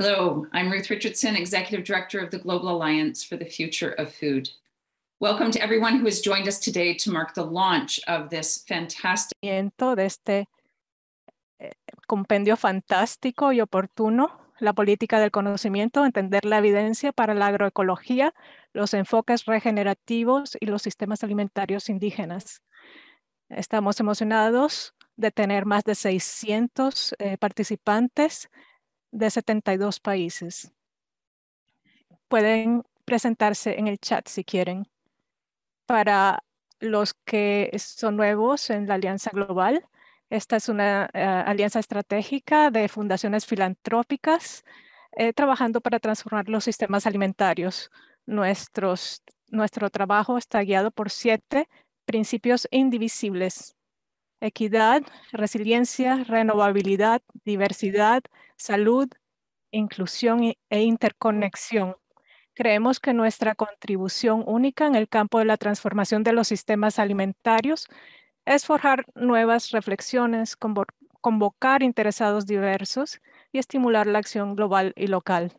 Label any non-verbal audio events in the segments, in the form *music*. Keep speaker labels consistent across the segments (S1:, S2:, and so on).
S1: Hello, I'm Ruth Richardson, Executive Director of the Global Alliance for the Future of Food. Welcome to everyone who has joined us today to mark the launch of this fantastic. De este eh, compendio fantástico y oportuno, la política del conocimiento, entender la evidencia para la agroecología, los enfoques regenerativos y los sistemas alimentarios indígenas. Estamos emocionados de tener más de 600 eh, participantes de 72 países. Pueden presentarse en el chat si quieren. Para los que son nuevos en la Alianza Global, esta es una eh, alianza estratégica de fundaciones filantrópicas eh, trabajando para transformar los sistemas alimentarios. nuestro trabajo está guiado por siete principios indivisibles equidad, resiliencia, renovabilidad, diversidad, salud, inclusión e interconexión. Creemos que nuestra contribución única en el campo de la transformación de los sistemas alimentarios es forjar nuevas reflexiones, convocar interesados diversos y estimular la acción global y local.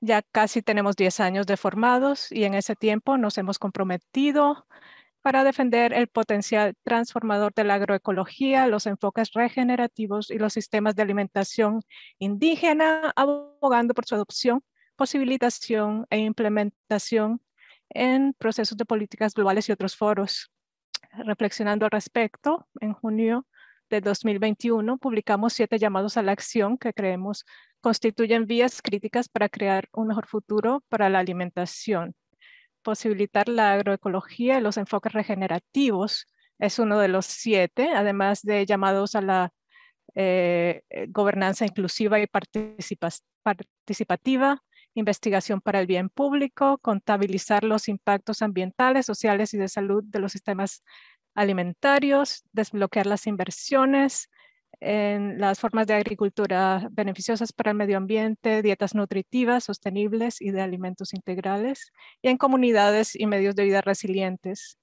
S1: Ya casi tenemos 10 años de formados y en ese tiempo nos hemos comprometido para defender el potencial transformador de la agroecología, los enfoques regenerativos y los sistemas de alimentación indígena, abogando por su adopción, posibilitación e implementación en procesos de políticas globales y otros foros. Reflexionando al respecto, en junio de 2021 publicamos siete llamados a la acción que creemos constituyen vías críticas para crear un mejor futuro para la alimentación posibilitar la agroecología y los enfoques regenerativos. Es uno de los siete, además de llamados a la eh, eh, gobernanza inclusiva y participativa, investigación para el bien público, contabilizar los impactos ambientales, sociales y de salud de los sistemas alimentarios, desbloquear las inversiones, en las formas de agricultura beneficiosas para el medio ambiente, dietas nutritivas, sostenibles y de alimentos integrales, y en comunidades y medios de vida resilientes.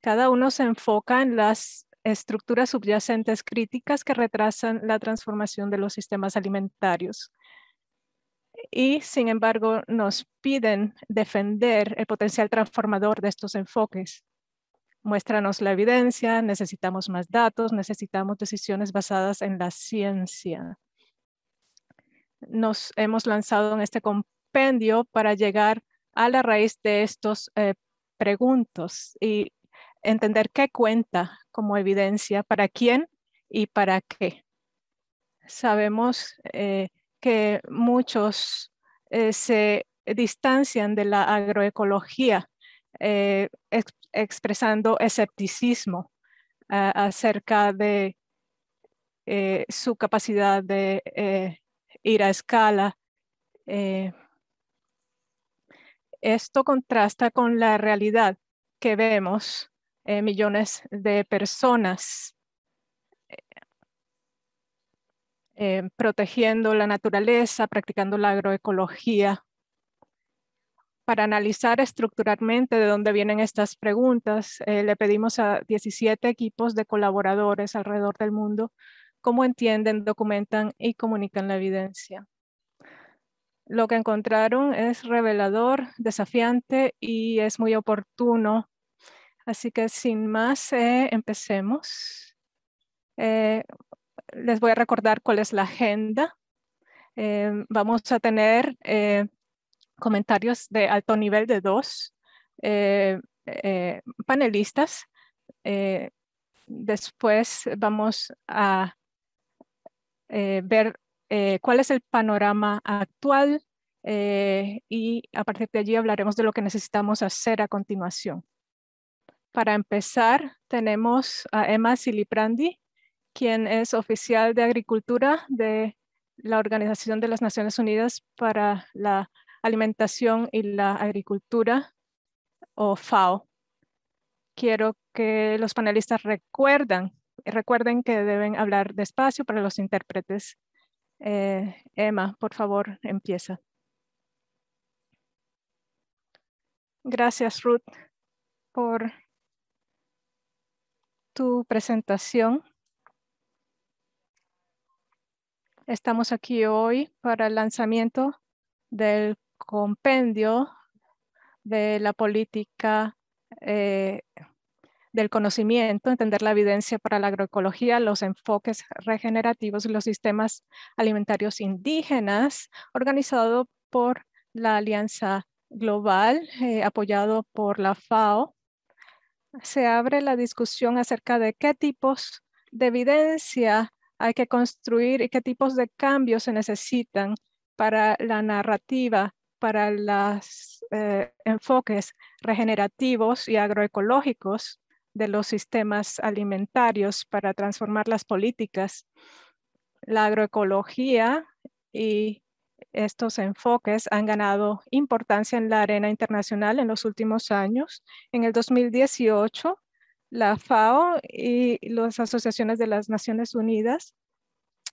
S1: Cada uno se enfoca en las estructuras subyacentes críticas que retrasan la transformación de los sistemas alimentarios. Y, sin embargo, nos piden defender el potencial transformador de estos enfoques muéstranos la evidencia, necesitamos más datos, necesitamos decisiones basadas en la ciencia. Nos hemos lanzado en este compendio para llegar a la raíz de estos eh, preguntas y entender qué cuenta como evidencia, para quién y para qué. Sabemos eh, que muchos eh, se distancian de la agroecología, eh, expresando escepticismo eh, acerca de eh, su capacidad de eh, ir a escala. esto contrasta con la realidad que vemos millones de personas protegiendo la naturaleza, practicando la agroecología, para analizar estructuralmente de dónde vienen estas preguntas, eh, le pedimos a 17 equipos de colaboradores alrededor del mundo cómo entienden, documentan y comunican la evidencia. Lo que encontraron es revelador, desafiante y es muy oportuno. Así que sin más, eh, empecemos. Eh, les voy a recordar cuál es la agenda. vamos a tener comentarios de alto nivel de dos eh, eh, panelistas. Eh, después vamos a ver cuál es el panorama actual y a partir de allí hablaremos de lo que necesitamos hacer a continuación. Para empezar, tenemos a Emma Siliprandi, quien es oficial de Agricultura de la Organización de las Naciones Unidas para la Alimentación y la Agricultura, o FAO. Quiero que los panelistas recuerdan, recuerden que deben hablar despacio para los intérpretes. Eh, Emma, por favor, empieza. Gracias, Ruth, por tu presentación. Estamos aquí hoy para el lanzamiento del compendio de la política eh, del conocimiento, entender la evidencia para la agroecología, los enfoques regenerativos, y los sistemas alimentarios indígenas, organizado por la Alianza Global, eh, apoyado por la FAO. Se abre la discusión acerca de qué tipos de evidencia hay que construir y qué tipos de cambios se necesitan para la narrativa para los eh, enfoques regenerativos y agroecológicos de los sistemas alimentarios para transformar las políticas. La agroecología y estos enfoques han ganado importancia en la arena internacional en los últimos años. En el 2018, la FAO y las asociaciones de las Naciones Unidas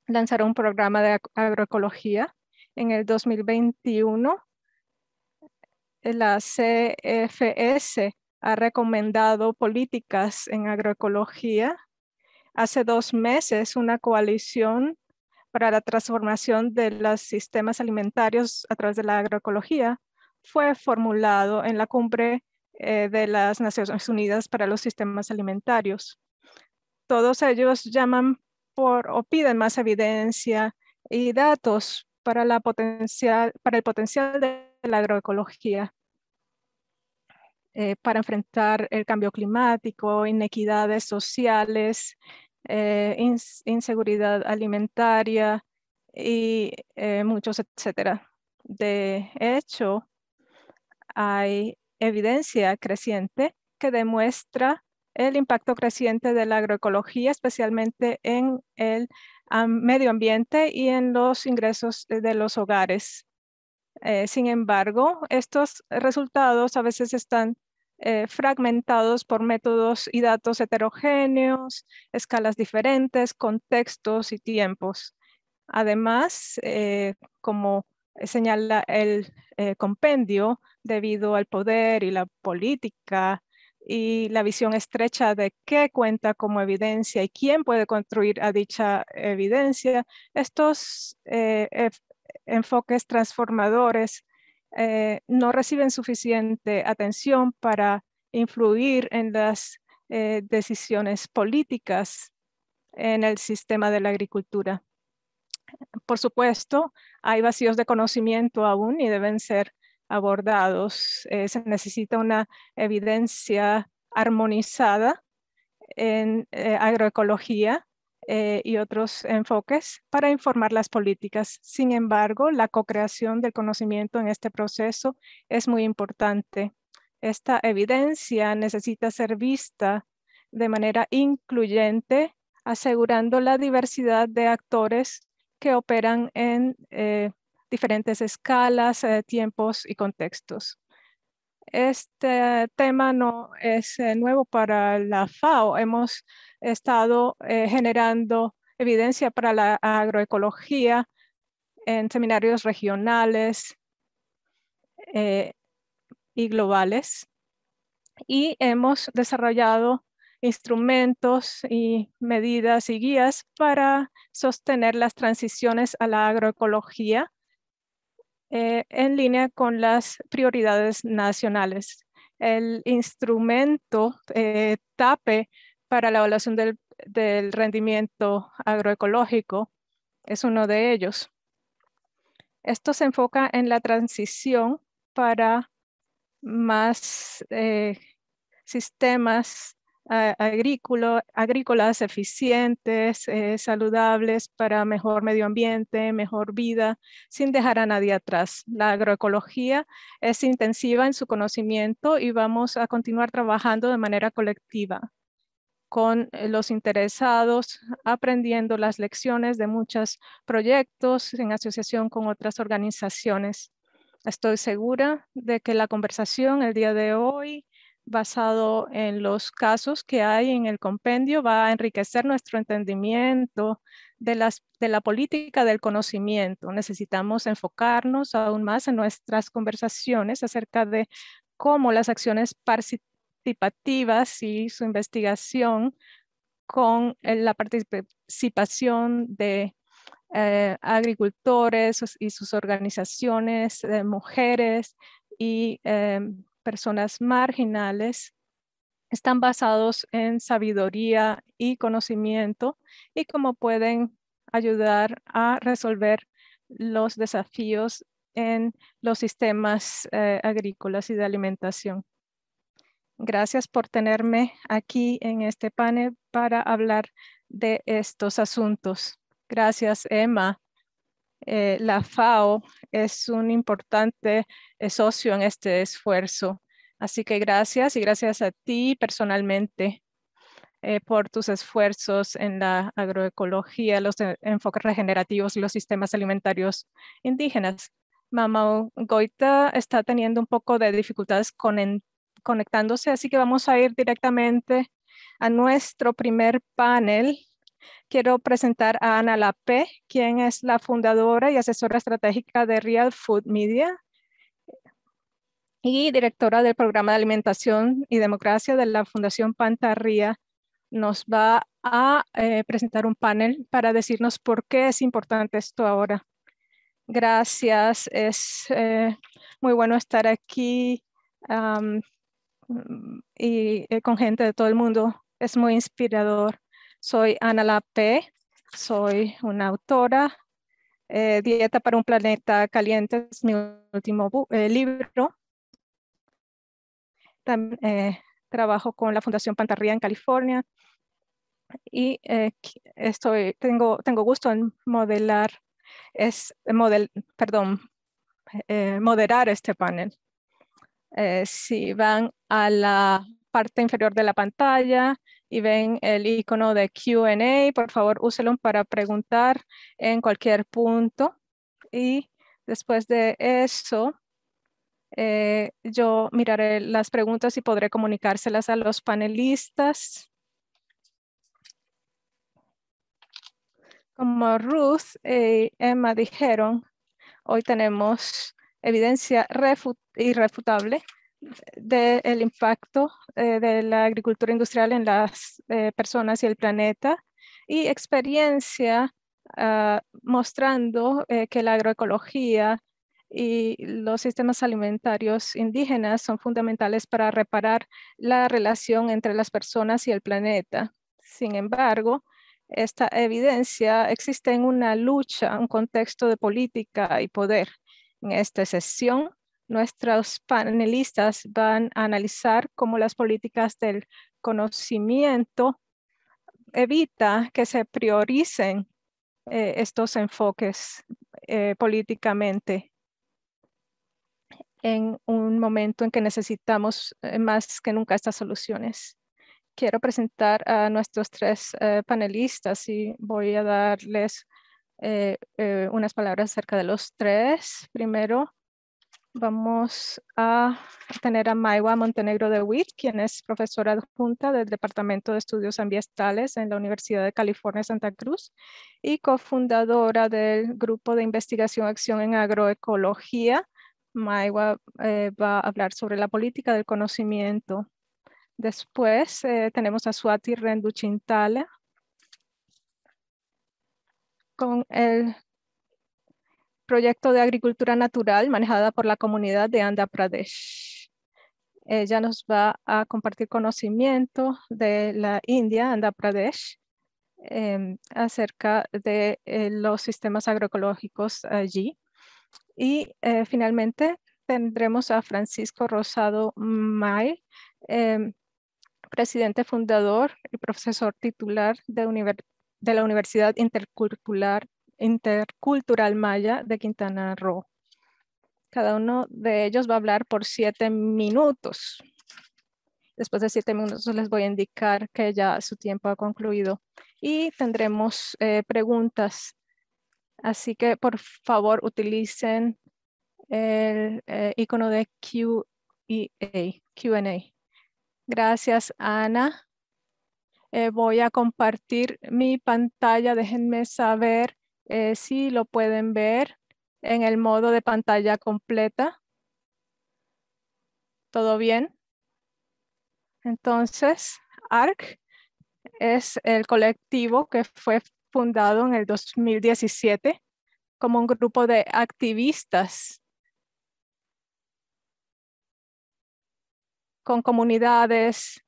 S1: lanzaron un programa de agroecología. En el 2021, eh, la CFS ha recomendado políticas en agroecología. Hace dos meses, una coalición para la transformación de los sistemas alimentarios a través de la agroecología fue formulado en la cumbre eh, de las Naciones Unidas para los Sistemas Alimentarios. Todos ellos llaman por o piden más evidencia y datos para, la potencial, para el potencial de la agroecología eh, para enfrentar el cambio climático, inequidades sociales, eh, inseguridad alimentaria y eh, muchos etcétera. De hecho, hay evidencia creciente que demuestra el impacto creciente de la agroecología, especialmente en el medio ambiente y en los ingresos de los hogares. Eh, sin embargo, estos resultados a veces están eh, fragmentados por métodos y datos heterogéneos, escalas diferentes, contextos y tiempos. Además, eh, como señala el compendio, debido al poder y la política y la visión estrecha de qué cuenta como evidencia y quién puede construir a dicha evidencia, estos enfoques transformadores eh, no reciben suficiente atención para influir en las eh, decisiones políticas en el sistema de la agricultura. Por supuesto, hay vacíos de conocimiento aún y deben ser abordados. Eh, se necesita una evidencia armonizada en agroecología eh, y otros enfoques para informar las políticas. Sin embargo, la co-creación del conocimiento en este proceso es muy importante. Esta evidencia necesita ser vista de manera incluyente, asegurando la diversidad de actores que operan en eh, diferentes escalas, eh, tiempos y contextos. Este tema no es eh, nuevo para la FAO. Hemos estado eh, generando evidencia para la agroecología en seminarios regionales eh, y globales. Y hemos desarrollado instrumentos y medidas y guías para sostener las transiciones a la agroecología eh, en línea con las prioridades nacionales. El instrumento eh, TAPE para la evaluación del, rendimiento agroecológico es uno de ellos. Esto se enfoca en la transición para más eh, sistemas agrícolas eficientes, eh, saludables para mejor medio ambiente, mejor vida, sin dejar a nadie atrás. La agroecología es intensiva en su conocimiento y vamos a continuar trabajando de manera colectiva con eh, los interesados, aprendiendo las lecciones de muchos proyectos en asociación con otras organizaciones. Estoy segura de que la conversación el día de hoy basado en los casos que hay en el compendio, va a enriquecer nuestro entendimiento de, las, de la política del conocimiento. Necesitamos enfocarnos aún más en nuestras conversaciones acerca de cómo las acciones participativas y su investigación con eh, la participación de eh, agricultores y sus organizaciones, de eh, mujeres y em, personas marginales, están basados en sabiduría y conocimiento y cómo pueden ayudar a resolver los desafíos en los sistemas eh, agrícolas y de alimentación. Gracias por tenerme aquí en este panel para hablar de estos asuntos. Gracias, Emma. Eh, la FAO es un importante eh, socio en este esfuerzo. Así que gracias y gracias a ti personalmente eh, por tus esfuerzos en la agroecología, los enfoques regenerativos, y los sistemas alimentarios indígenas. Mamá Goita está teniendo un poco de dificultades con conectándose, así que vamos a ir directamente a nuestro primer panel Quiero presentar a Ana Lapé, quien es la fundadora y asesora estratégica de Real Food Media y directora del programa de alimentación y democracia de la Fundación Pantarría. Nos va a eh, presentar un panel para decirnos por qué es importante esto ahora. Gracias, es eh, muy bueno estar aquí y eh, con gente de todo el mundo. Es muy inspirador. Soy Ana Lape, soy una autora. Eh, Dieta para un planeta caliente es mi último eh, libro. Eh, trabajo con la Fundación Pantarría en California y estoy, tengo, gusto en modelar, moderar este panel. si van a la parte inferior de la pantalla, y ven el icono de Q&A, por favor úselo para preguntar en cualquier punto. Y después de eso, eh, yo miraré las preguntas y podré comunicárselas a los panelistas. Como Ruth y Emma dijeron, hoy tenemos evidencia irrefutable del impacto eh, de la agricultura industrial en las eh, personas y el planeta y experiencia ah, mostrando eh, que la agroecología y los sistemas alimentarios indígenas son fundamentales para reparar la relación entre las personas y el planeta. Sin embargo, esta evidencia existe en una lucha, un contexto de política y poder. En esta sesión Nuestros panelistas van a analizar cómo las políticas del conocimiento evita que se prioricen eh, estos enfoques eh, políticamente en un momento en que necesitamos eh, más que nunca estas soluciones. Quiero presentar a nuestros tres panelistas y voy a darles unas palabras acerca de los tres. Primero, vamos a tener a Maywa Montenegro de Witt, quien es profesora adjunta del Departamento de Estudios Ambientales en la Universidad de California, Santa Cruz, y cofundadora del Grupo de Investigación Acción en Agroecología. Maywa eh, va a hablar sobre la política del conocimiento. Después eh, tenemos a Swati Renduchintala, con el proyecto de agricultura natural manejada por la comunidad de Andhra Pradesh. Ella nos va a compartir conocimiento de la India, Andhra Pradesh, em, acerca de eh, los sistemas agroecológicos allí. Y eh, finalmente tendremos a Francisco Rosado May, em, presidente fundador y profesor titular de, de la Universidad Intercultural intercultural maya de Quintana Roo. Cada uno de ellos va a hablar por siete minutos. Después de siete minutos les voy a indicar que ya su tiempo ha concluido y tendremos eh, preguntas. Así que por favor utilicen el eh, icono de QA. Gracias, Ana. Eh, voy a compartir mi pantalla. Déjenme saber eh, sí lo pueden ver en el modo de pantalla completa. ¿Todo bien? Entonces, ARC es el colectivo que fue fundado en el 2017 como un grupo de activistas con comunidades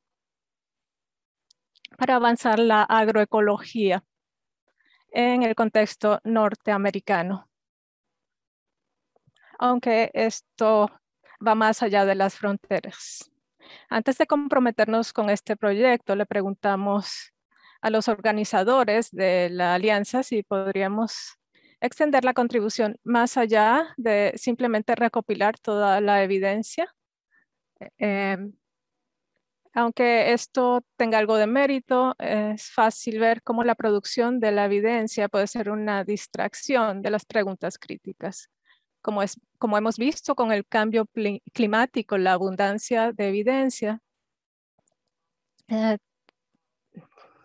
S1: para avanzar la agroecología en el contexto norteamericano. Aunque esto va más allá de las fronteras. Antes de comprometernos con este proyecto, le preguntamos a los organizadores de la alianza si podríamos extender la contribución más allá de simplemente recopilar toda la evidencia. Eh, aunque esto tenga algo de mérito, es fácil ver cómo la producción de la evidencia puede ser una distracción de las preguntas críticas. Como, es, como hemos visto con el cambio climático, la abundancia de evidencia eh,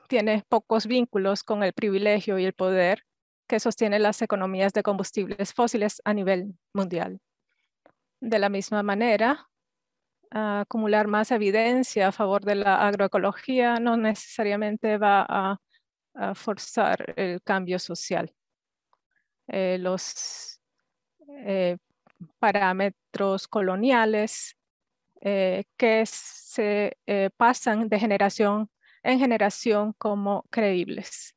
S1: tiene pocos vínculos con el privilegio y el poder que sostienen las economías de combustibles fósiles a nivel mundial. De la misma manera, acumular más evidencia a favor de la agroecología no necesariamente va a, forzar el cambio social. Eh, los eh, parámetros coloniales eh, que se pasan de generación en generación como creíbles.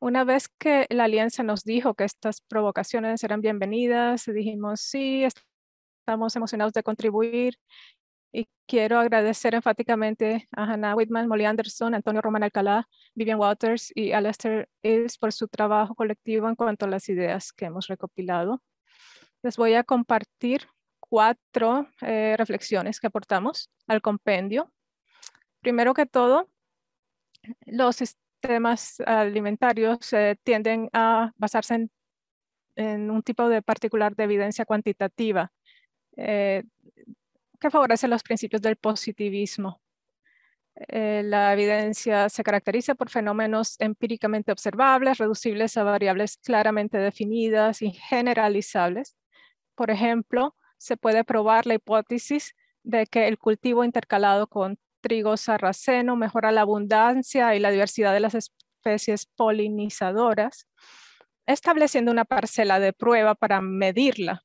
S1: Una vez que la alianza nos dijo que estas provocaciones eran bienvenidas, dijimos sí, estamos emocionados de contribuir y quiero agradecer enfáticamente a Hannah Whitman, Molly Anderson, Antonio Roman Alcalá, Vivian Waters y Alastair Hills por su trabajo colectivo en cuanto a las ideas que hemos recopilado. Les voy a compartir cuatro eh, reflexiones que aportamos al compendio. Primero que todo, los sistemas alimentarios eh, tienden a basarse en, un tipo de particular de evidencia cuantitativa. Eh, que favorece los principios del positivismo. Eh, la evidencia se caracteriza por fenómenos empíricamente observables, reducibles a variables claramente definidas y generalizables. Por ejemplo, se puede probar la hipótesis de que el cultivo intercalado con trigo sarraceno mejora la abundancia y la diversidad de las especies polinizadoras, estableciendo una parcela de prueba para medirla.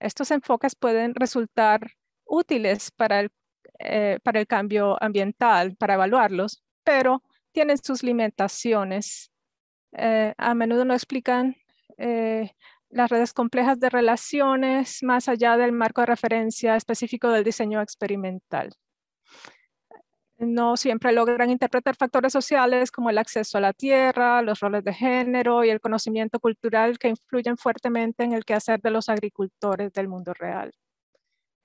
S1: Estos enfoques pueden resultar útiles para el, eh, para el cambio ambiental, para evaluarlos, pero tienen sus limitaciones. Eh, a menudo no explican eh, las redes complejas de relaciones más allá del marco de referencia específico del diseño experimental. No siempre logran interpretar factores sociales como el acceso a la tierra, los roles de género y el conocimiento cultural que influyen fuertemente en el quehacer de los agricultores del mundo real.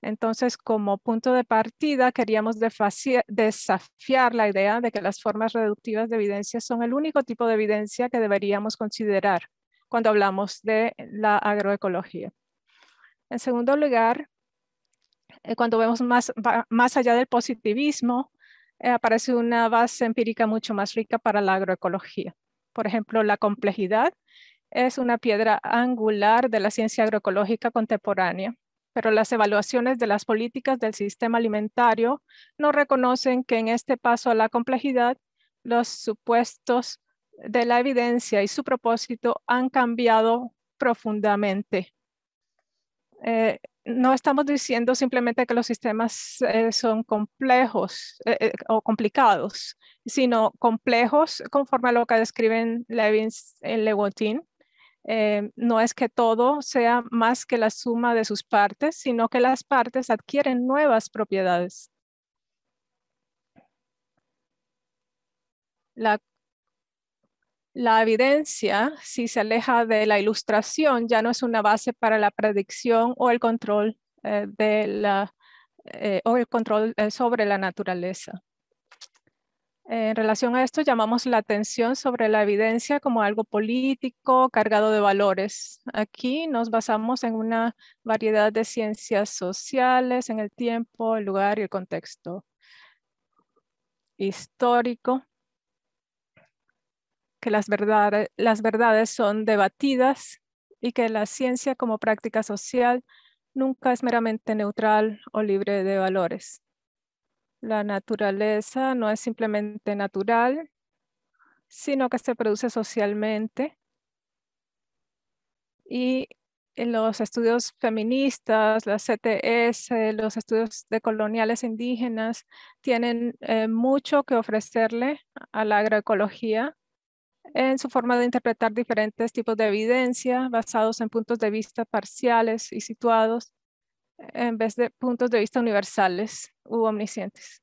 S1: Entonces, como punto de partida, queríamos desafiar la idea de que las formas reductivas de evidencia son el único tipo de evidencia que deberíamos considerar cuando hablamos de la agroecología. En segundo lugar, eh, cuando vemos más, allá del positivismo, eh, aparece una base empírica mucho más rica para la agroecología. Por ejemplo, la complejidad es una piedra angular de la ciencia agroecológica contemporánea pero las evaluaciones de las políticas del sistema alimentario no reconocen que en este paso a la complejidad los supuestos de la evidencia y su propósito han cambiado profundamente. Eh, no estamos diciendo simplemente que los sistemas eh, son complejos eh, o complicados, sino complejos conforme a lo que describen Levins en Lewotin eh, no es que todo sea más que la suma de sus partes, sino que las partes adquieren nuevas propiedades. La, evidencia, si se aleja de la ilustración, ya no es una base para la predicción o el control, eh, eh, o el control sobre la naturaleza. En relación a esto, llamamos la atención sobre la evidencia como algo político, cargado de valores. Aquí nos basamos en una variedad de ciencias sociales, en el tiempo, el lugar y el contexto histórico, que las, verdades son debatidas y que la ciencia como práctica social nunca es meramente neutral o libre de valores. La naturaleza no es simplemente natural, sino que se produce socialmente. Y en los estudios feministas, las CTS, los estudios de coloniales indígenas, tienen eh, mucho que ofrecerle a la agroecología en su forma de interpretar diferentes tipos de evidencia basados en puntos de vista parciales y situados en vez de puntos de vista universales u omniscientes.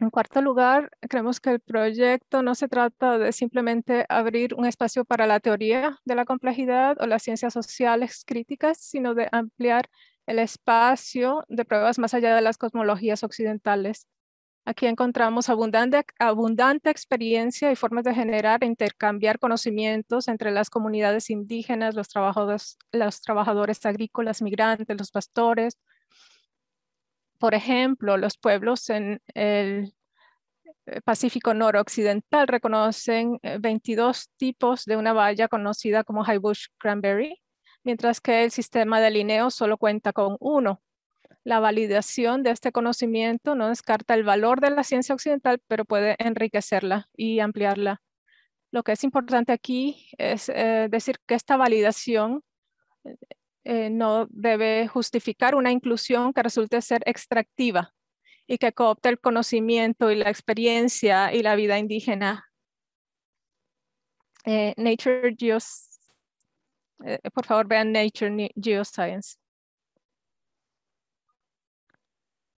S1: En cuarto lugar, creemos que el proyecto no se trata de simplemente abrir un espacio para la teoría de la complejidad o las ciencias sociales críticas, sino de ampliar el espacio de pruebas más allá de las cosmologías occidentales Aquí encontramos abundante, abundante experiencia y formas de generar e intercambiar conocimientos entre las comunidades indígenas, los trabajadores, los trabajadores agrícolas, migrantes, los pastores. Por ejemplo, los pueblos en el eh, Pacífico Noroccidental reconocen 22 eh, tipos de una valla conocida como bush Cranberry, mientras que el sistema de alineo solo cuenta con uno. La validación de este conocimiento no descarta el valor de la ciencia occidental, pero puede enriquecerla y ampliarla. Lo que es importante aquí es eh, decir que esta validación eh, no debe justificar una inclusión que resulte ser extractiva y que coopte el conocimiento y la experiencia y la vida indígena. Eh, Nature Geos, por favor vean Nature Geoscience.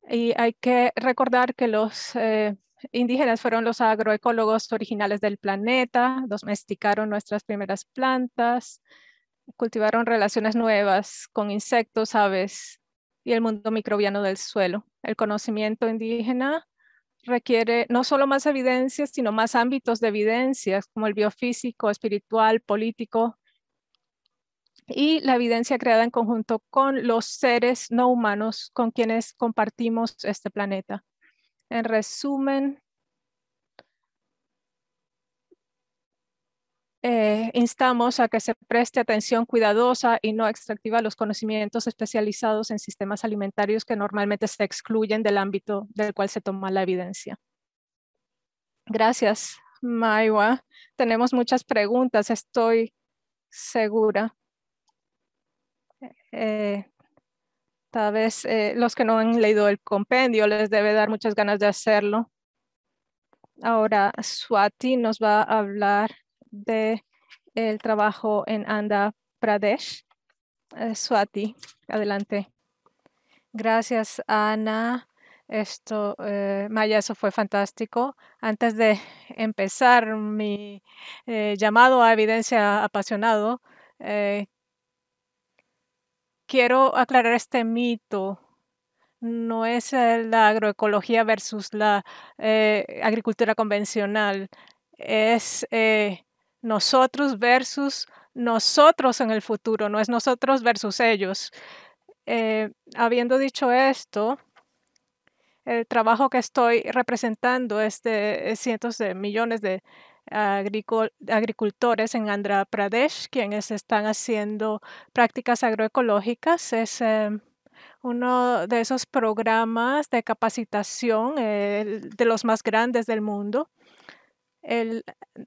S1: Y hay que recordar que los eh, indígenas fueron los agroecólogos originales del planeta, domesticaron nuestras primeras plantas, cultivaron relaciones nuevas con insectos, aves y el mundo microbiano del suelo. El conocimiento indígena requiere no solo más evidencias, sino más ámbitos de evidencias, como el biofísico, espiritual, político, y la evidencia creada en conjunto con los seres no humanos con quienes compartimos este planeta. En resumen, eh, instamos a que se preste atención cuidadosa y no extractiva a los conocimientos especializados en sistemas alimentarios que normalmente se excluyen del ámbito del cual se toma la evidencia. Gracias, Maywa. Tenemos muchas preguntas, estoy segura. Eh, tal vez eh, los que no han leído el compendio les debe dar muchas ganas de hacerlo. Ahora Swati nos va a hablar de el trabajo en Andhra Pradesh. Eh, Swati, adelante. Gracias, Ana. Esto, eh, Maya, eso fue fantástico. Antes de empezar mi llamado a evidencia apasionado, eh, quiero aclarar este mito. No es eh, la agroecología versus la eh, agricultura convencional. Es eh, nosotros versus nosotros en el futuro. No es nosotros versus ellos. habiendo dicho esto, el trabajo que estoy representando es de cientos de millones de agricultores en Andhra Pradesh, quienes están haciendo prácticas agroecológicas. Es em, uno de esos programas de capacitación de los más grandes del mundo.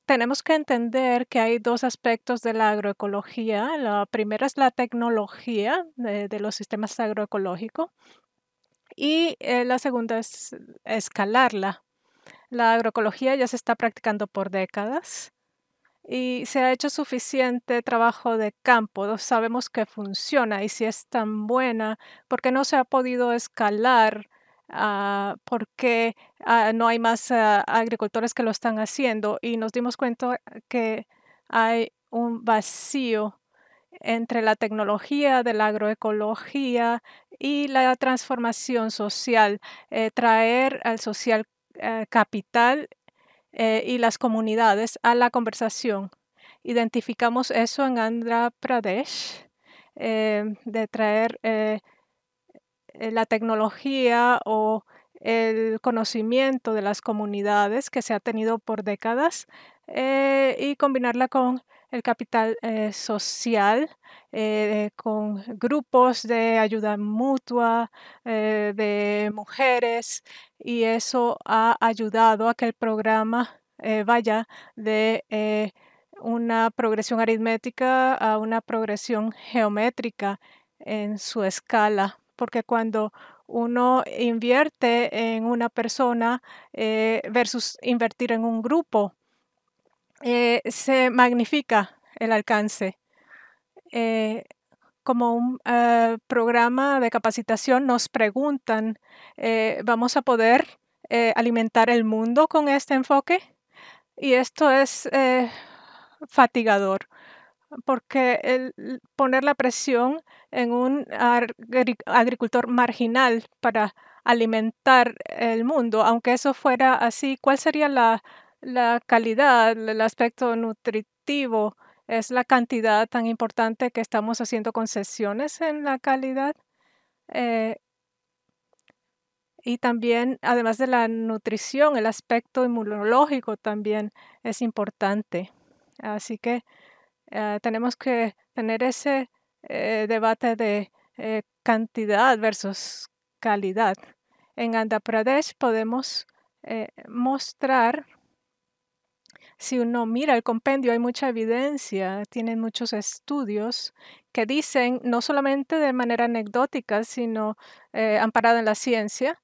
S1: tenemos que entender que hay dos aspectos de la agroecología. La primera es la tecnología de, los sistemas agroecológicos y eh, la segunda es escalarla la agroecología ya se está practicando por décadas y se ha hecho suficiente trabajo de campo, sabemos que funciona y si es tan buena, ¿por qué no se ha podido escalar? Ah, porque ah, no hay más ah, agricultores que lo están haciendo? Y nos dimos cuenta que hay un vacío entre la tecnología de la agroecología y la transformación social, eh, traer al social eh, capital eh, y las comunidades a la conversación. Identificamos eso en Andhra Pradesh, eh, de traer la tecnología o el conocimiento de las comunidades que se ha tenido por décadas y combinarla con el capital eh, social eh, eh, con grupos de ayuda mutua de mujeres y eso ha ayudado a que el programa vaya de una progresión aritmética a una progresión geométrica en su escala, porque cuando uno invierte en una persona versus invertir en un grupo, eh, se magnifica el alcance. Eh, como un eh, programa de capacitación nos preguntan, ¿vamos a poder alimentar el mundo con este enfoque? Y esto es fatigador, porque poner la presión en un agricultor marginal para alimentar el mundo, aunque eso fuera así, ¿cuál sería la la calidad, el aspecto nutritivo, es la cantidad tan importante que estamos haciendo concesiones en la calidad. Eh, y también, además de la nutrición, el aspecto inmunológico también es importante. Así que eh, tenemos que tener ese eh, debate de cantidad versus calidad. En Andhra Pradesh podemos mostrar si uno mira el compendio, hay mucha evidencia, tienen muchos estudios que dicen, no solamente de manera anecdótica, sino eh, amparada en la ciencia,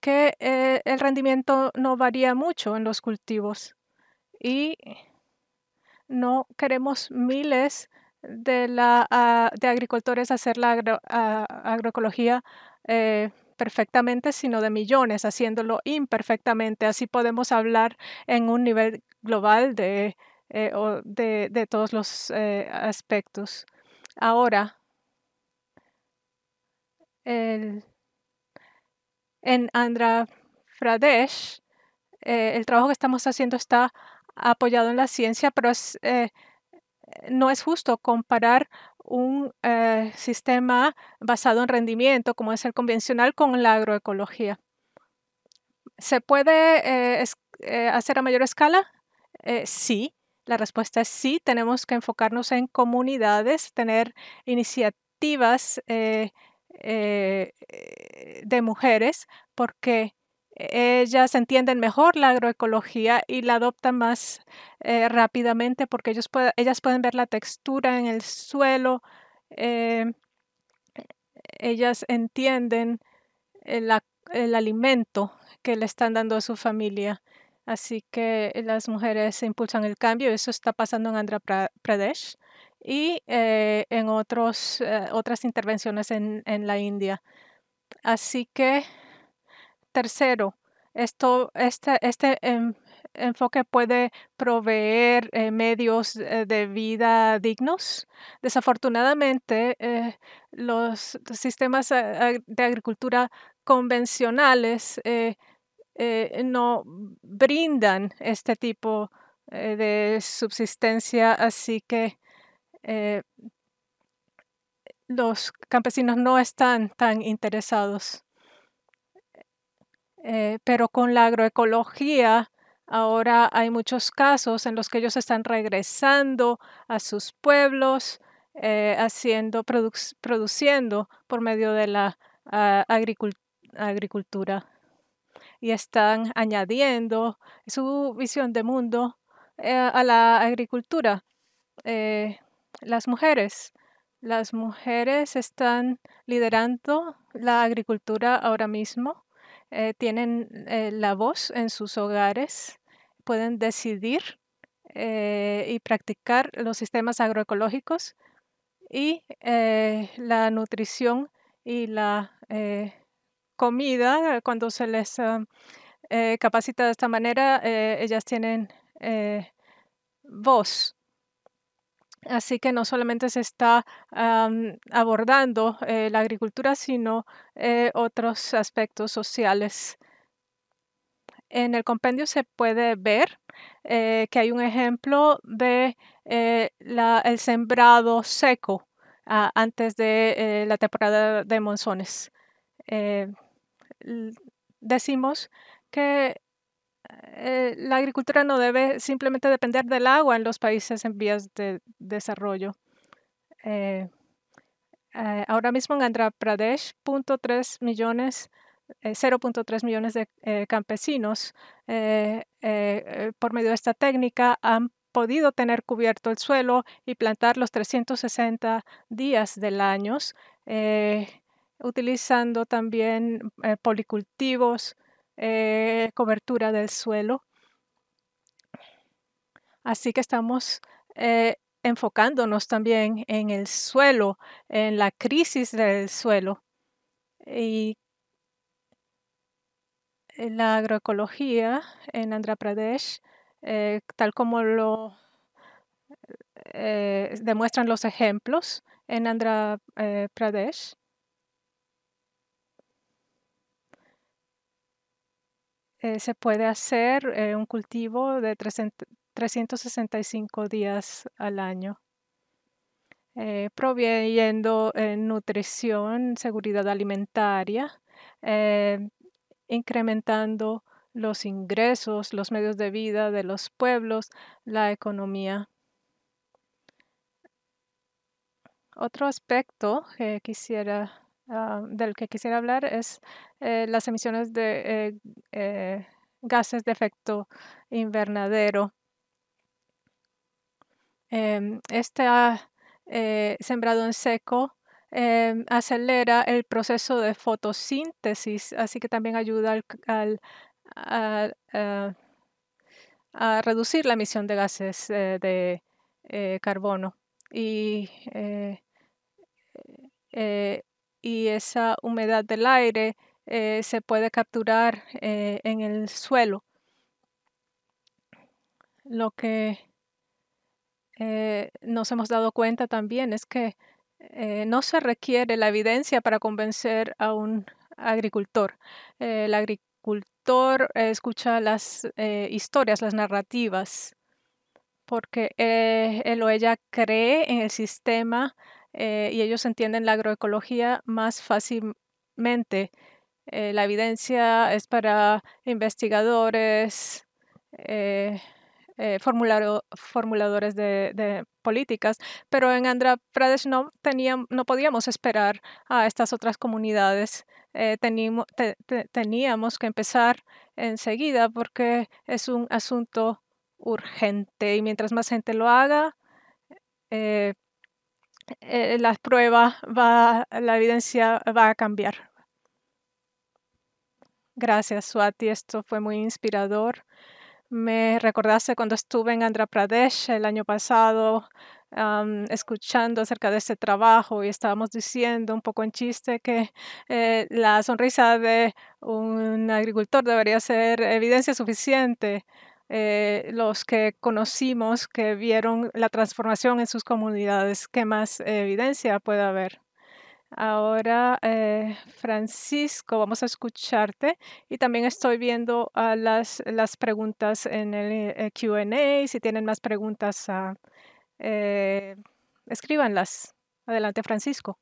S1: que eh, el rendimiento no varía mucho en los cultivos y no queremos miles de, la, ah, de agricultores hacer la ah, agroecología. Eh, perfectamente, sino de millones haciéndolo imperfectamente. Así podemos hablar en un nivel global de, eh, todos los eh, aspectos. Ahora, en Andhra Pradesh, eh, el trabajo que estamos haciendo está apoyado en la ciencia, pero no es justo comparar un eh, sistema basado en rendimiento, como es el convencional, con la agroecología. ¿Se puede eh, eh, hacer a mayor escala? sí, la respuesta es sí. Tenemos que enfocarnos en comunidades, tener iniciativas de mujeres, porque ellas entienden mejor la agroecología y la adoptan más eh, rápidamente porque ellos ellas pueden ver la textura en el suelo, eh, ellas entienden el, alimento que le están dando a su familia. Así que las mujeres impulsan el cambio. Eso está pasando en Andhra Pradesh y eh, en otros, otras intervenciones en, en la India. Así que Tercero, esto, este, enfoque puede proveer eh, medios eh, de vida dignos. Desafortunadamente, eh, los sistemas de agricultura convencionales no brindan este tipo de subsistencia, así que los campesinos no están tan interesados eh, pero con la agroecología ahora hay muchos casos en los que ellos están regresando a sus pueblos, eh, haciendo, produciendo por medio de la ah, agricultura y están añadiendo su visión de mundo eh, a la agricultura. las mujeres, las mujeres están liderando la agricultura ahora mismo eh, tienen eh, la voz en sus hogares, pueden decidir eh, y practicar los sistemas agroecológicos y la nutrición y la comida cuando se les ah, capacita de esta manera ellas tienen voz Así que no solamente se está abordando eh, la agricultura, sino eh, otros aspectos sociales. En el compendio se puede ver eh, que hay un ejemplo de el sembrado seco ah, antes de la temporada de monzones. decimos que eh, la agricultura no debe simplemente depender del agua en los países en vías de desarrollo. Eh, eh, ahora mismo en Andhra Pradesh, millones, 0.3 millones de campesinos por medio de esta técnica han podido tener cubierto el suelo y plantar los 360 días del año, utilizando también policultivos, eh, cobertura del suelo. Así que estamos eh, enfocándonos también en el suelo, en la crisis del suelo. Y la agroecología en Andhra Pradesh, eh, tal como lo demuestran los ejemplos en Andhra Pradesh, Eh, se puede hacer eh, un cultivo de 365 días al año, eh, proveyendo eh, nutrición, seguridad alimentaria, incrementando los ingresos, los medios de vida de los pueblos, la economía. Otro aspecto que quisiera Ah, del que quisiera hablar es eh, las emisiones de eh, eh, gases de efecto invernadero. Em, este sembrado en seco em, acelera el proceso de fotosíntesis, así que también ayuda al, a, reducir la emisión de gases de carbono. Y y esa humedad del aire eh, se puede capturar eh, en el suelo, lo que eh, nos hemos dado cuenta también es que no se requiere la evidencia para convencer a un agricultor. el agricultor escucha las historias, las narrativas, porque él o ella cree en el sistema eh, y ellos entienden la agroecología más fácilmente. Eh, la evidencia es para investigadores, eh, formuladores de, políticas, pero en Andra Pradesh no, teníamos, no podíamos esperar a estas otras comunidades. Teníamos, teníamos que empezar enseguida porque es un asunto urgente y mientras más gente lo haga, eh, la prueba va, la evidencia va a cambiar. Gracias, Swati. Esto fue muy inspirador. Me recordaste cuando estuve en Andhra Pradesh el año pasado, escuchando acerca de este trabajo y estábamos diciendo un poco en chiste que eh, la sonrisa de un agricultor debería ser evidencia suficiente eh, los que conocimos que vieron la transformación en sus comunidades. ¿Qué más evidencia puede haber? Ahora, eh, Francisco, vamos a escucharte y también estoy viendo las, las, preguntas en el eh, QA. Si tienen más preguntas, ah, escríbanlas. Adelante, Francisco.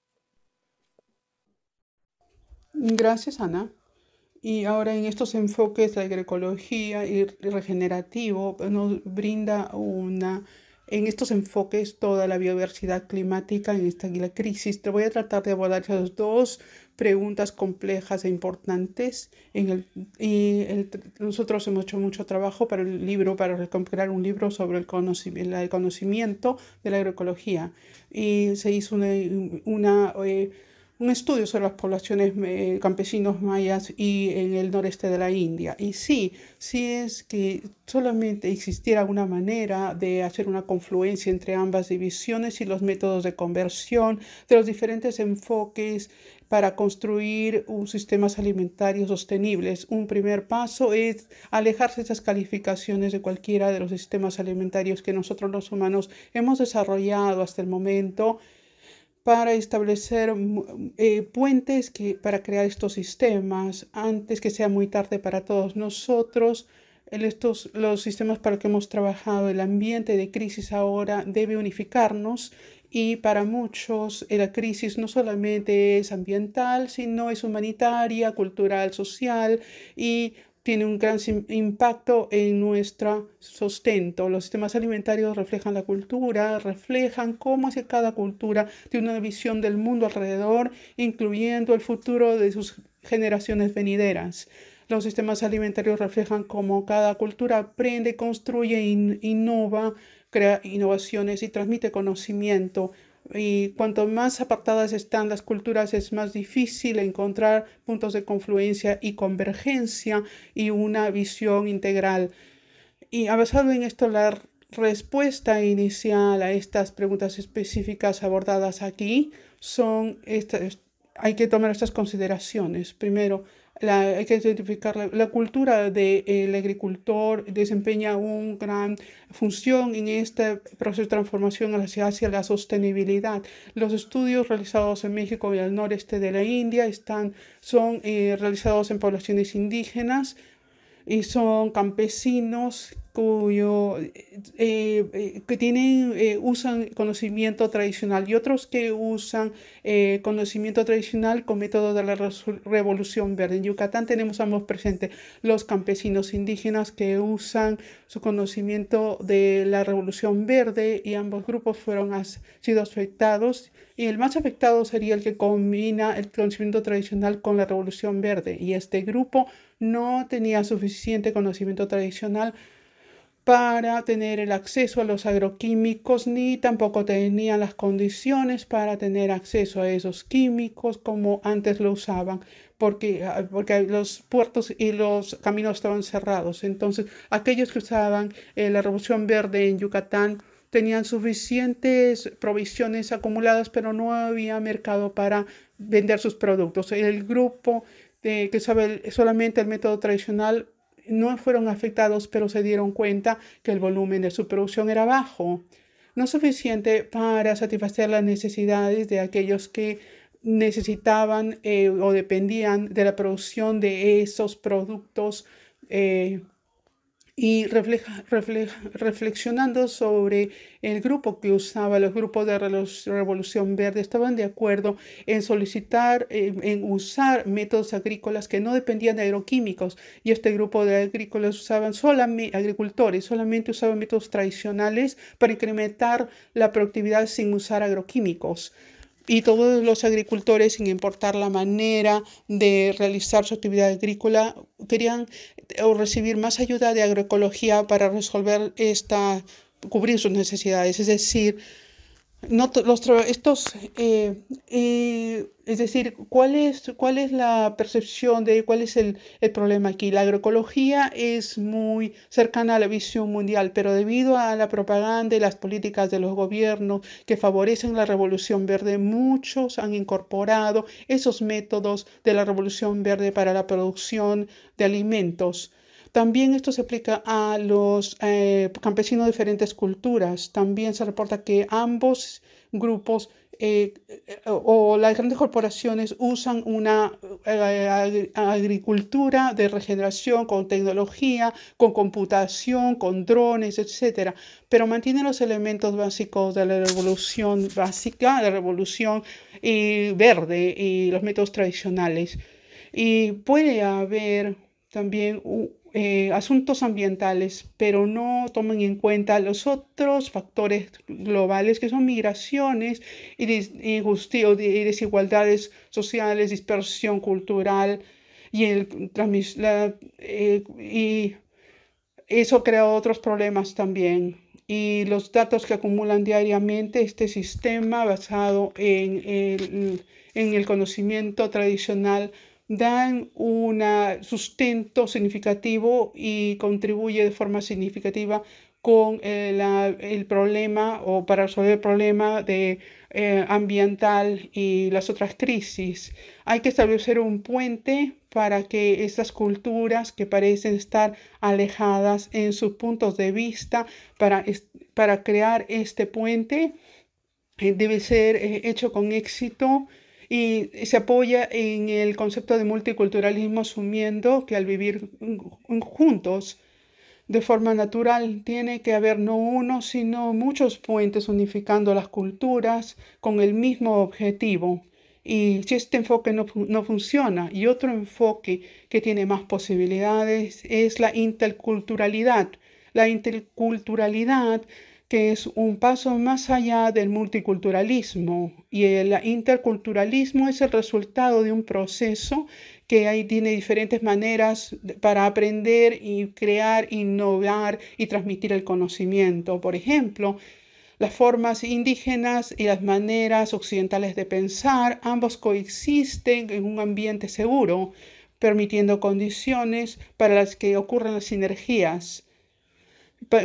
S2: Gracias, Ana. Y ahora en estos enfoques la agroecología y regenerativo pues, nos brinda una, en estos enfoques toda la biodiversidad climática en esta la crisis. Te voy a tratar de abordar esas dos preguntas complejas e importantes. En el, y nosotros hemos hecho mucho trabajo para el libro, para recuperar un libro sobre el conocimiento, el conocimiento de la agroecología. Y se hizo una... una eh, un estudio sobre las poblaciones eh, campesinos mayas y en el noreste de la India. Y sí, sí es que solamente existiera alguna manera de hacer una confluencia entre ambas divisiones y los métodos de conversión de los diferentes enfoques para construir un sistemas alimentarios sostenibles. Un primer paso es alejarse de esas calificaciones de cualquiera de los sistemas alimentarios que nosotros los humanos hemos desarrollado hasta el momento para establecer eh, puentes que, para crear estos sistemas antes que sea muy tarde para todos nosotros. estos, los sistemas para los que hemos trabajado, el ambiente de crisis ahora debe unificarnos y para muchos eh, la crisis no solamente es ambiental, sino es humanitaria, cultural, social y tiene un gran impacto en nuestro sustento. Los sistemas alimentarios reflejan la cultura, reflejan cómo hace cada cultura tiene una visión del mundo alrededor, incluyendo el futuro de sus generaciones venideras. Los sistemas alimentarios reflejan cómo cada cultura aprende, construye, innova, crea innovaciones y transmite conocimiento y cuanto más apartadas están las culturas es más difícil encontrar puntos de confluencia y convergencia y una visión integral. Y basado en esto, la respuesta inicial a estas preguntas específicas abordadas aquí son, estas, hay que tomar estas consideraciones. Primero, la, hay que identificar la, cultura del eh, agricultor, desempeña una gran función en este proceso de transformación hacia, la sostenibilidad. Los estudios realizados en México y al noreste de la India están, son eh, realizados en poblaciones indígenas, y son campesinos cuyo, eh, eh, que tienen, eh, usan conocimiento tradicional y otros que usan conocimiento tradicional con método de la revolución verde. En Yucatán tenemos ambos presentes, los campesinos indígenas que usan su conocimiento de la revolución verde y ambos grupos fueron sido afectados y el más afectado sería el que combina el conocimiento tradicional con la revolución verde y este grupo no tenía suficiente conocimiento tradicional para tener el acceso a los agroquímicos ni tampoco tenía las condiciones para tener acceso a esos químicos como antes lo usaban porque, ah, porque los puertos y los caminos estaban cerrados. Entonces aquellos que usaban eh, la revolución verde en Yucatán tenían suficientes provisiones acumuladas pero no había mercado para vender sus productos. El grupo que solamente el método tradicional no fueron afectados, pero se dieron cuenta que el volumen de su producción era bajo, no suficiente para satisfacer las necesidades de aquellos que necesitaban eh, o dependían de la producción de esos productos eh, y reflexionando sobre el grupo que usaba, los grupos de Revolución Verde estaban de acuerdo en solicitar, en, usar métodos agrícolas que no dependían de agroquímicos y este grupo de agrícolas usaban solamente, agricultores, solamente usaban métodos tradicionales para incrementar la productividad sin usar agroquímicos y todos los agricultores, sin importar la manera de realizar su actividad agrícola, querían eh, recibir más ayuda de agroecología para resolver esta, cubrir sus necesidades, es decir, no, los, estos, eh, eh, es decir, ¿cuál es, ¿cuál es la percepción de cuál es el, el, problema aquí? La agroecología es muy cercana a la visión mundial, pero debido a la propaganda y las políticas de los gobiernos que favorecen la revolución verde, muchos han incorporado esos métodos de la revolución verde para la producción de alimentos. También esto se aplica a los eh, campesinos de diferentes culturas. También se reporta que ambos grupos eh, eh, o las grandes corporaciones usan una agricultura de regeneración con tecnología, con computación, con drones, etc. pero mantienen los elementos básicos de la revolución básica, la revolución verde y los métodos tradicionales. Y puede haber también eh, asuntos ambientales, pero no toman en cuenta los otros factores globales que son migraciones y, y desigualdades sociales, dispersión cultural y, el, eh, y eso crea otros problemas también. Y los datos que acumulan diariamente este sistema basado en el conocimiento tradicional dan un sustento significativo y contribuye de forma significativa con eh, el, problema o para resolver el problema de, eh, ambiental y las otras crisis. Hay que establecer un puente para que estas culturas que parecen estar alejadas en sus puntos de vista, para, crear este puente, eh, debe ser hecho con éxito y se apoya en el concepto de multiculturalismo asumiendo que al vivir juntos de forma natural tiene que haber no uno, sino muchos puentes unificando las culturas con el mismo objetivo. Y si este enfoque no, no funciona y otro enfoque que tiene más posibilidades es la interculturalidad, la interculturalidad que es un paso más allá del multiculturalismo y el interculturalismo es el resultado de un proceso que ahí tiene diferentes maneras para aprender y crear, innovar y transmitir el conocimiento. Por ejemplo, las formas indígenas y las maneras occidentales de pensar, ambos coexisten en un ambiente seguro, permitiendo condiciones para las que ocurran las sinergias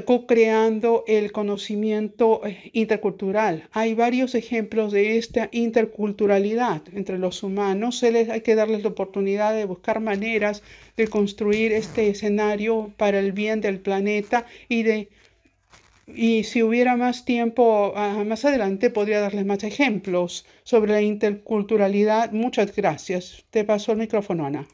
S2: co-creando el conocimiento eh, intercultural. Hay varios ejemplos de esta interculturalidad entre los humanos. hay que darles la oportunidad de buscar maneras de construir este escenario para el bien del planeta y de y si hubiera más tiempo ah, más adelante podría darles más ejemplos sobre la interculturalidad. Muchas gracias. Te paso el micrófono, Ana.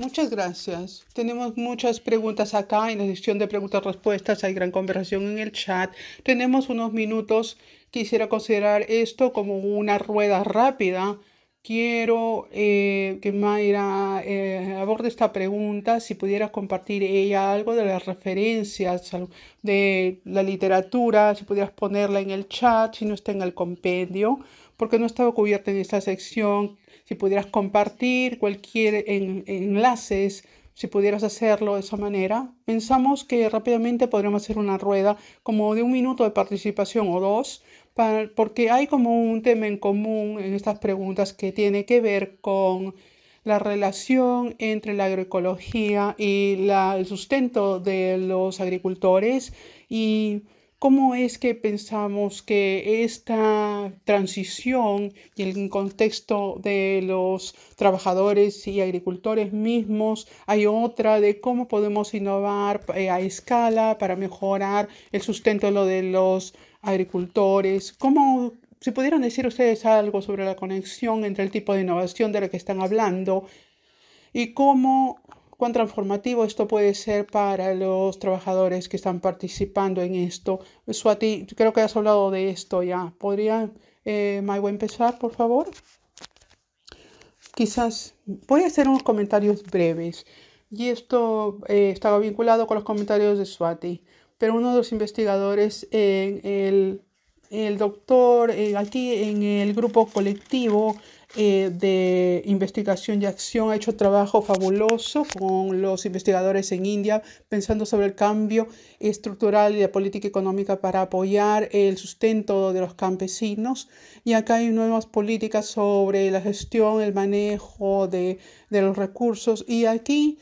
S2: Muchas gracias. Tenemos muchas preguntas acá en la sección de preguntas y respuestas. Hay gran conversación en el chat. Tenemos unos minutos. Quisiera considerar esto como una rueda rápida. Quiero eh, que Mayra eh, aborde esta pregunta, si pudieras compartir ella algo de las referencias de la literatura, si pudieras ponerla en el chat, si no está en el compendio, porque no estaba cubierta en esta sección si pudieras compartir cualquier en, enlaces, si pudieras hacerlo de esa manera, pensamos que rápidamente podremos hacer una rueda como de un minuto de participación o dos, para, porque hay como un tema en común en estas preguntas que tiene que ver con la relación entre la agroecología y el sustento de los agricultores y ¿Cómo es que pensamos que esta transición y el contexto de los trabajadores y agricultores mismos? Hay otra de cómo podemos innovar eh, a escala para mejorar el sustento de los agricultores. ¿Cómo se pudieran decir ustedes algo sobre la conexión entre el tipo de innovación de la que están hablando y cómo cuán transformativo esto puede ser para los trabajadores que están participando en esto. Swati, creo que has hablado de esto ya. ¿Podría eh, empezar, por favor? Quizás voy a hacer unos comentarios breves. Y esto eh, estaba vinculado con los comentarios de Swati. Pero uno de los investigadores en el el doctor, eh, aquí en el grupo colectivo eh, de investigación y acción ha hecho trabajo fabuloso con los investigadores en India, pensando sobre el cambio estructural y la política económica para apoyar el sustento de los campesinos. Y acá hay nuevas políticas sobre la gestión, el manejo de, de los recursos. Y aquí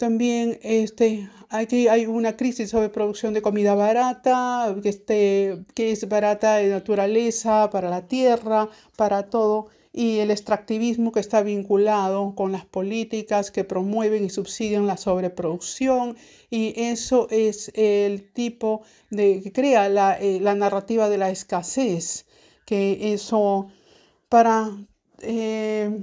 S2: también este, aquí hay una crisis sobre producción de comida barata, este, que es barata de naturaleza, para la tierra, para todo, y el extractivismo que está vinculado con las políticas que promueven y subsidian la sobreproducción, y eso es el tipo de que crea la, eh, narrativa de la escasez, que eso para... Eh,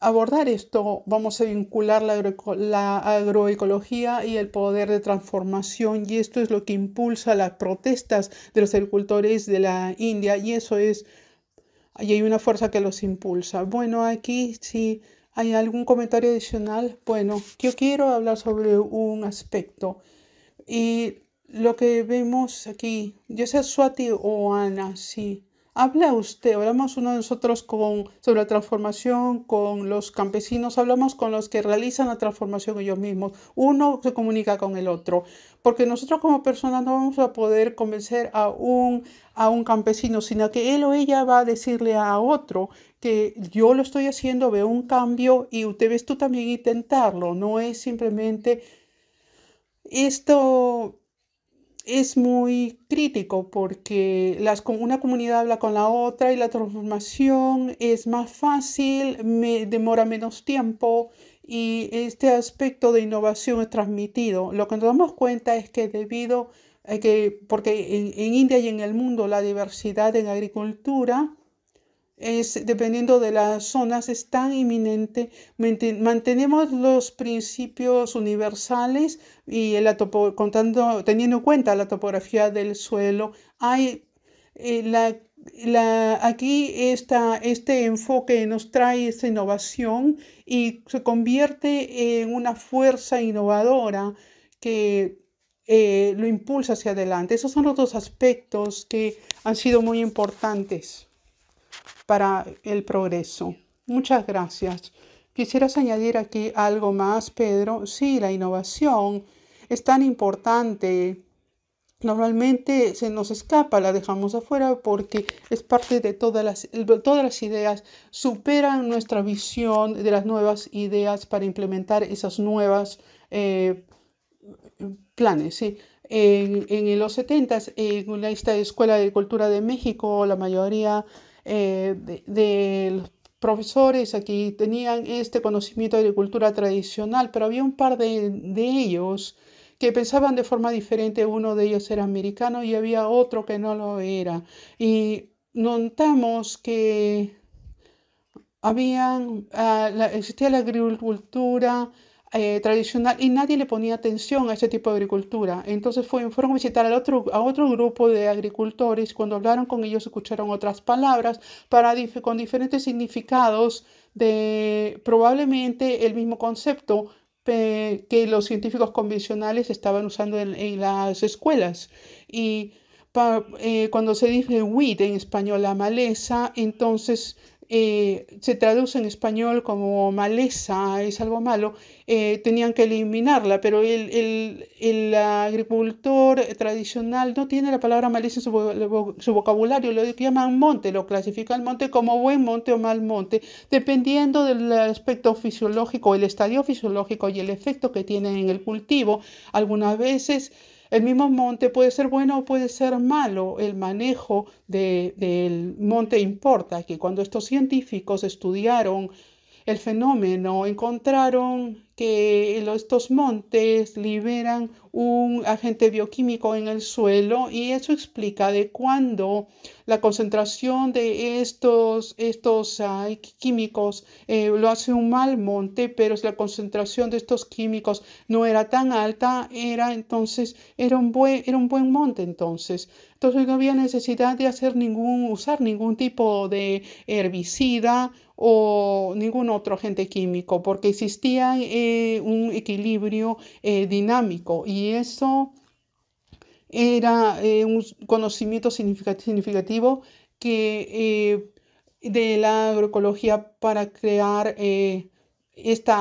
S2: abordar esto vamos a vincular la, agroecología y el poder de transformación y esto es lo que impulsa las protestas de los agricultores de la India y eso es, y hay una fuerza que los impulsa. Bueno, aquí si hay algún comentario adicional, bueno, yo quiero hablar sobre un aspecto y lo que vemos aquí, ya sea Swati o Ana, sí Habla usted, hablamos uno de nosotros con, sobre la transformación con los campesinos, hablamos con los que realizan la transformación ellos mismos. Uno se comunica con el otro, porque nosotros como personas no vamos a poder convencer a un, a un campesino, sino que él o ella va a decirle a otro que yo lo estoy haciendo, veo un cambio y usted ves tú también intentarlo. No es simplemente esto es muy crítico porque las, una comunidad habla con la otra y la transformación es más fácil, me demora menos tiempo y este aspecto de innovación es transmitido. Lo que nos damos cuenta es que debido a que, porque en India y en el mundo la diversidad en agricultura dependiendo de las zonas, es tan inminente. Mantenemos los principios universales y teniendo en cuenta la topografía del suelo. Hay eh, aquí este enfoque nos trae esa innovación y se convierte en una fuerza innovadora que eh, lo impulsa hacia adelante. Esos son los dos aspectos que han sido muy importantes para el progreso. Muchas gracias. ¿Quisieras añadir aquí algo más, Pedro? Sí, la innovación es tan importante. Normalmente se nos escapa, la dejamos afuera porque es parte de todas las, todas las ideas, superan nuestra visión de las nuevas ideas para implementar esas nuevas eh, planes. ¿sí? En, los 70, en la Escuela de Cultura de México, la mayoría eh, de, los profesores aquí tenían este conocimiento de agricultura tradicional, pero había un par de, ellos que pensaban de forma diferente. Uno de ellos era americano y había otro que no lo era. Y notamos que habían, ah, existía la agricultura eh, tradicional y nadie le ponía atención a ese tipo de agricultura. Entonces fueron a visitar al otro, a otro grupo de agricultores. Cuando hablaron con ellos escucharon otras palabras para, con diferentes significados de probablemente el mismo concepto que los científicos convencionales estaban usando en, las escuelas. Y eh, cuando se dice wheat en español, la maleza, entonces eh, se traduce en español como maleza, es algo malo, eh, tenían que eliminarla, pero el, agricultor tradicional no tiene la palabra maleza en su, vocabulario, lo llaman monte, lo clasifica el monte como buen monte o mal monte, dependiendo del aspecto fisiológico, el estadio fisiológico y el efecto que tiene en el cultivo. Algunas veces... El mismo monte puede ser bueno o puede ser malo. El manejo del monte importa, que cuando estos científicos estudiaron el fenómeno, encontraron que estos montes liberan un agente bioquímico en el suelo y eso explica de cuándo la concentración de estos, estos ah, químicos eh, lo hace un mal monte, pero si la concentración de estos químicos no era tan alta, era entonces, era un buen, era un buen monte entonces. Entonces no había necesidad de hacer ningún, usar ningún tipo de herbicida o ningún otro agente químico, porque existía eh, un equilibrio eh, dinámico y eso era eh, un conocimiento significativo que, de la agroecología para crear esta,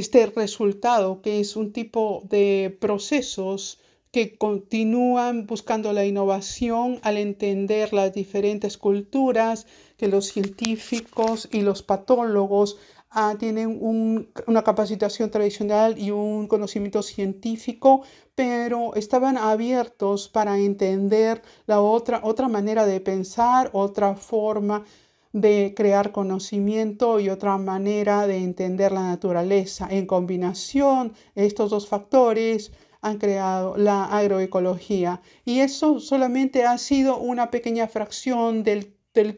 S2: este resultado, que es un tipo de procesos que continúan buscando la innovación al entender las diferentes culturas, que los científicos y los patólogos ah, tienen una capacitación tradicional y un conocimiento científico, pero estaban abiertos para entender la otra, otra manera de pensar, otra forma de crear conocimiento y otra manera de entender la naturaleza. En combinación, estos dos factores, han creado la agroecología. Y eso solamente ha sido una pequeña fracción del,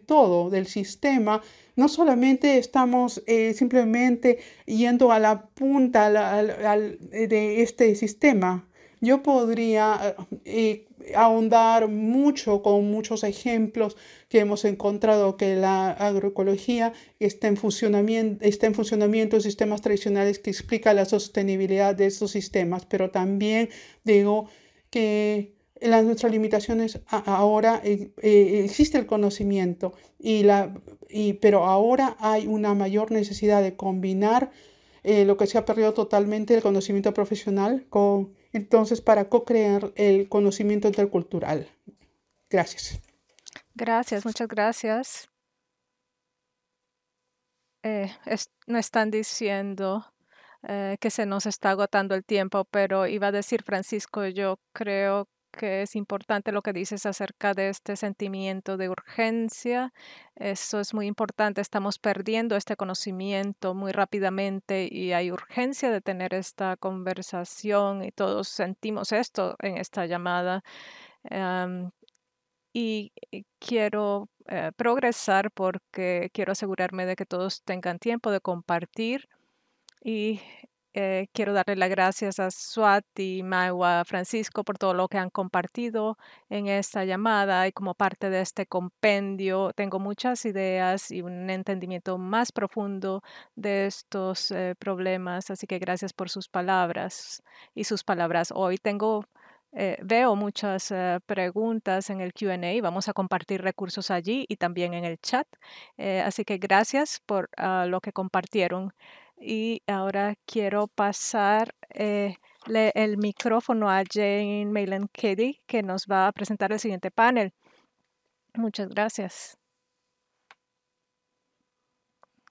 S2: todo, del sistema. No solamente estamos eh, simplemente yendo a la punta eh, de este sistema, yo podría eh, eh, ahondar mucho con muchos ejemplos que hemos encontrado que la agroecología está en funcionamiento, está en funcionamiento sistemas tradicionales que explica la sostenibilidad de estos sistemas, pero también digo que las nuestras limitaciones ahora eh, existe el conocimiento y la y, pero ahora hay una mayor necesidad de combinar eh, lo que se ha perdido totalmente el conocimiento profesional, con, entonces para co-crear el conocimiento intercultural. Gracias.
S1: Gracias, muchas gracias. Eh, no están diciendo eh, que se nos está agotando el tiempo, pero iba a decir Francisco, yo creo que es importante lo que dices acerca de este sentimiento de urgencia. Eso es muy importante. Estamos perdiendo este conocimiento muy rápidamente y hay urgencia de tener esta conversación y todos sentimos esto en esta llamada. Em, y quiero eh, progresar porque quiero asegurarme de que todos tengan tiempo de compartir y eh, quiero darle las gracias a Swat y Maiwa, Francisco por todo lo que han compartido en esta llamada y como parte de este compendio. Tengo muchas ideas y un entendimiento más profundo de estos eh, problemas, así que gracias por sus palabras y sus palabras hoy. Tengo eh, veo muchas preguntas en el QA. Vamos a compartir recursos allí y también en el chat. así que gracias por ah, lo que compartieron. Y ahora quiero pasar eh, el micrófono a Jane Mayland Kelly, que nos va a presentar el siguiente panel. Muchas gracias.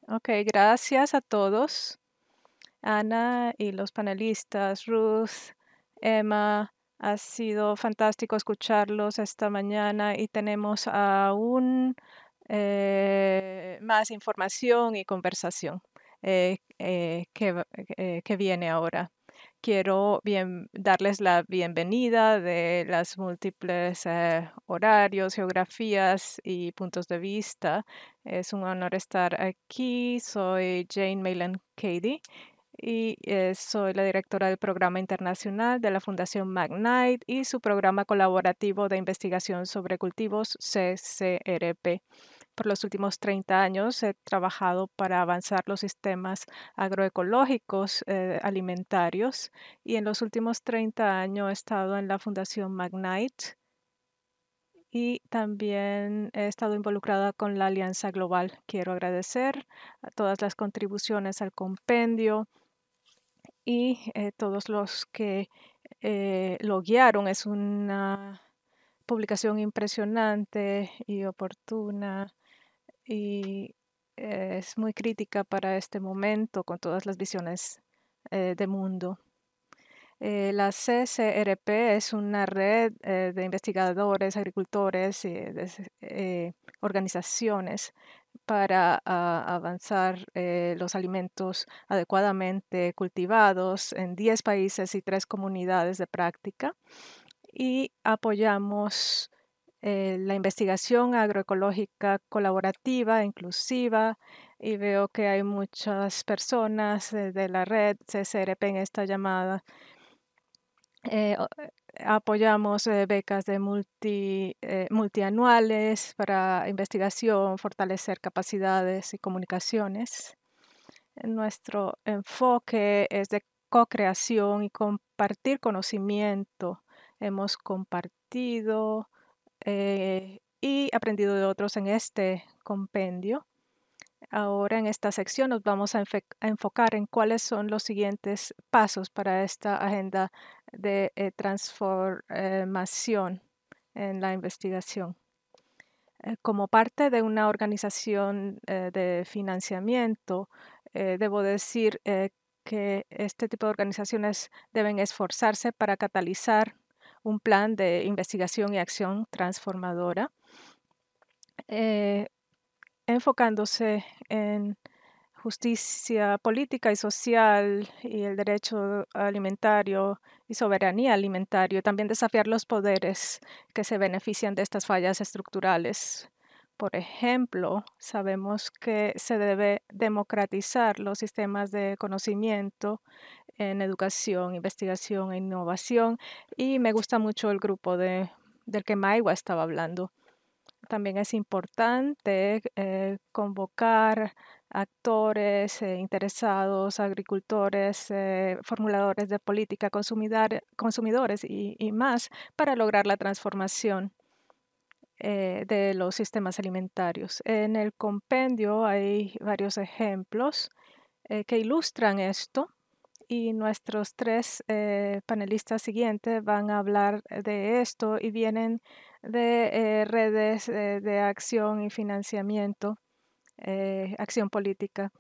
S1: Ok, gracias a todos. Ana y los panelistas, Ruth, Emma, ha sido fantástico escucharlos esta mañana y tenemos aún eh, más información y conversación. Eh, eh, eh, que, viene ahora. Quiero darles la bienvenida de las múltiples horarios, geografías y puntos de vista. Es un honor estar aquí. Soy Jane Malen Cady y soy la directora del programa internacional de la Fundación magnight y su programa colaborativo de investigación sobre cultivos CCRP. Por los últimos 30 años he trabajado para avanzar los sistemas agroecológicos eh, alimentarios y en los últimos 30 años he estado en la Fundación Magnite y también he estado involucrada con la Alianza Global. Quiero agradecer a todas las contribuciones al compendio y eh, todos los que eh, lo guiaron. Es una publicación impresionante y oportuna y eh, es muy crítica para este momento con todas las visiones eh, de mundo. Eh, la CCRP es una red de investigadores, agricultores y organizaciones para ah, avanzar los alimentos adecuadamente cultivados en 10 países y 3 comunidades de práctica. Y apoyamos eh, la investigación agroecológica colaborativa, inclusiva, y veo que hay muchas personas eh, de la red CCRP en esta llamada. Eh, apoyamos becas de multi, multianuales para investigación, fortalecer capacidades y comunicaciones. Nuestro enfoque es de co-creación y compartir conocimiento. Hemos compartido eh, y aprendido de otros en este compendio. Ahora en esta sección nos vamos a, enfocar en cuáles son los siguientes pasos para esta agenda de eh, transformación en la investigación. Eh, como parte de una organización de financiamiento, debo decir que este tipo de organizaciones deben esforzarse para catalizar un plan de investigación y acción transformadora, eh, enfocándose en justicia política y social y el derecho alimentario y soberanía alimentaria, también desafiar los poderes que se benefician de estas fallas estructurales. Por ejemplo, sabemos que se debe democratizar los sistemas de conocimiento en educación, investigación e innovación. Y me gusta mucho el grupo del que Maiwa estaba hablando. También es importante eh, convocar actores eh, interesados, agricultores, eh, formuladores de política, consumidores y, más para lograr la transformación de los sistemas alimentarios. En el compendio hay varios ejemplos que ilustran esto y nuestros tres eh, panelistas siguientes van a hablar eh, de esto y vienen de eh, redes de acción y financiamiento, acción política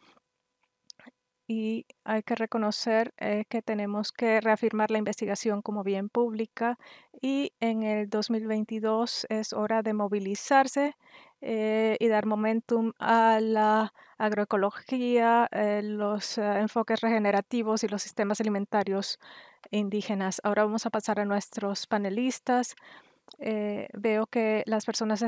S1: y hay que reconocer eh, que tenemos que reafirmar la investigación como bien pública y en el 2022 es hora de movilizarse eh, y dar momentum a la agroecología, eh, los enfoques regenerativos y los sistemas alimentarios indígenas. Ahora vamos a pasar a nuestros panelistas. veo que las personas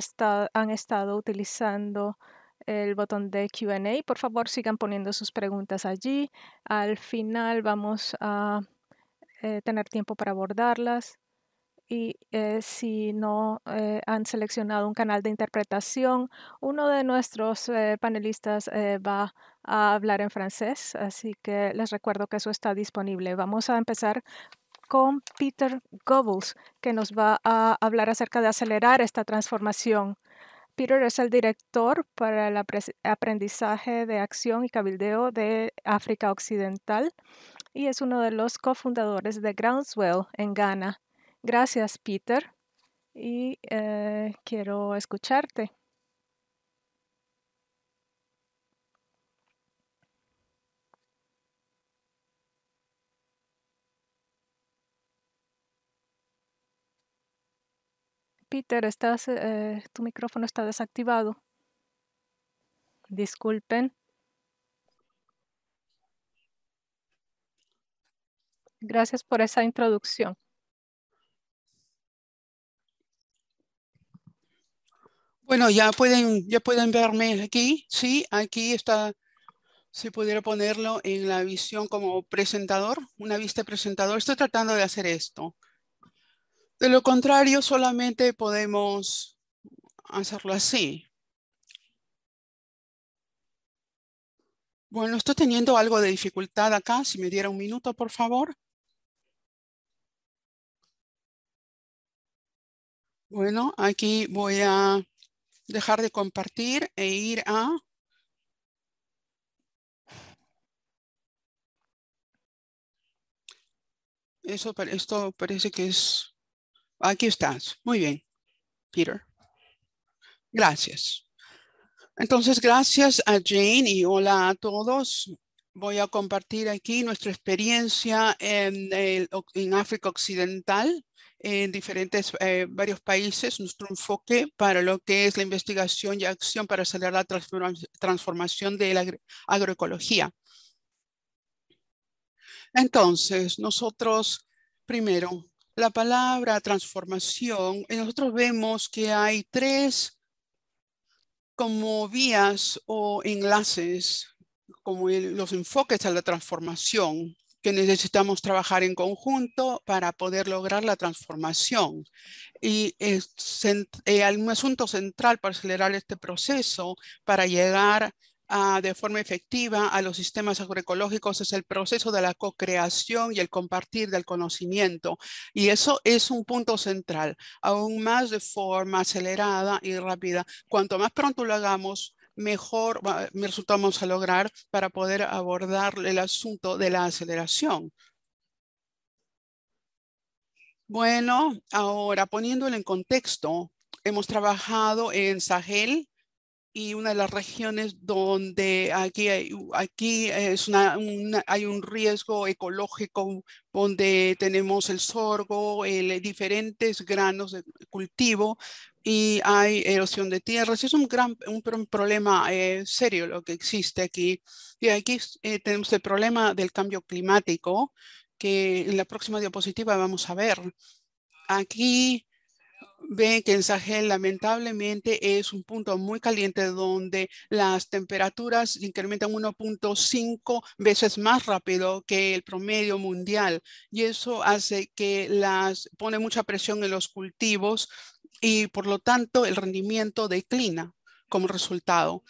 S1: han estado utilizando el botón de QA. Por favor, sigan poniendo sus preguntas allí. Al final vamos a eh, tener tiempo para abordarlas. Y eh, si no eh, han seleccionado un canal de interpretación, uno de nuestros panelistas va a hablar en francés. Así que les recuerdo que eso está disponible. Vamos a empezar con Peter Goebbels, que nos va a hablar acerca de acelerar esta transformación Peter es el director para el aprendizaje de acción y cabildeo de África Occidental y es uno de los cofundadores de Groundswell en Ghana. Gracias, Peter, y eh, quiero escucharte. Peter, estás, eh, tu micrófono está desactivado. Disculpen. Gracias por esa introducción.
S2: Bueno, ya pueden, ya pueden verme aquí. Sí, aquí está, si pudiera ponerlo en la visión como presentador, una vista presentador. Estoy tratando de hacer esto. De lo contrario, solamente podemos hacerlo así. Bueno, estoy teniendo algo de dificultad acá. Si me diera un minuto, por favor. Bueno, aquí voy a dejar de compartir e ir a... Eso, esto parece que es Aquí estás. Muy bien, Peter. Gracias. Entonces, gracias a Jane y hola a todos. Voy a compartir aquí nuestra experiencia en, África Occidental, en diferentes, eh, varios países, nuestro enfoque para lo que es la investigación y acción para acelerar la transformación de la agroecología. Entonces, nosotros primero la palabra transformación, eh, nosotros vemos que hay tres como vías o enlaces, como los enfoques a la transformación que necesitamos trabajar en conjunto para poder lograr la transformación. Y es eh, un asunto central para acelerar este proceso, para llegar Ah, de forma efectiva a los sistemas agroecológicos es el proceso de la co-creación y el compartir del conocimiento. Y eso es un punto central, aún más de forma acelerada y rápida. Cuanto más pronto lo hagamos, mejor resultamos a lograr para poder abordar el asunto de la aceleración. Bueno, ahora poniéndolo en contexto, hemos trabajado en Sahel, y una de las regiones donde aquí, hay, aquí es una, hay un riesgo ecológico donde tenemos el sorgo, diferentes granos de cultivo y hay erosión de tierras. Es un gran un, problema eh, serio lo que existe aquí. Y aquí eh, tenemos el problema del cambio climático que en la próxima diapositiva vamos a ver. Aquí ven que en Sahel lamentablemente es un punto muy caliente donde las temperaturas incrementan 1.5 veces más rápido que el promedio mundial y eso hace que las pone mucha presión en los cultivos y por lo tanto el rendimiento declina como resultado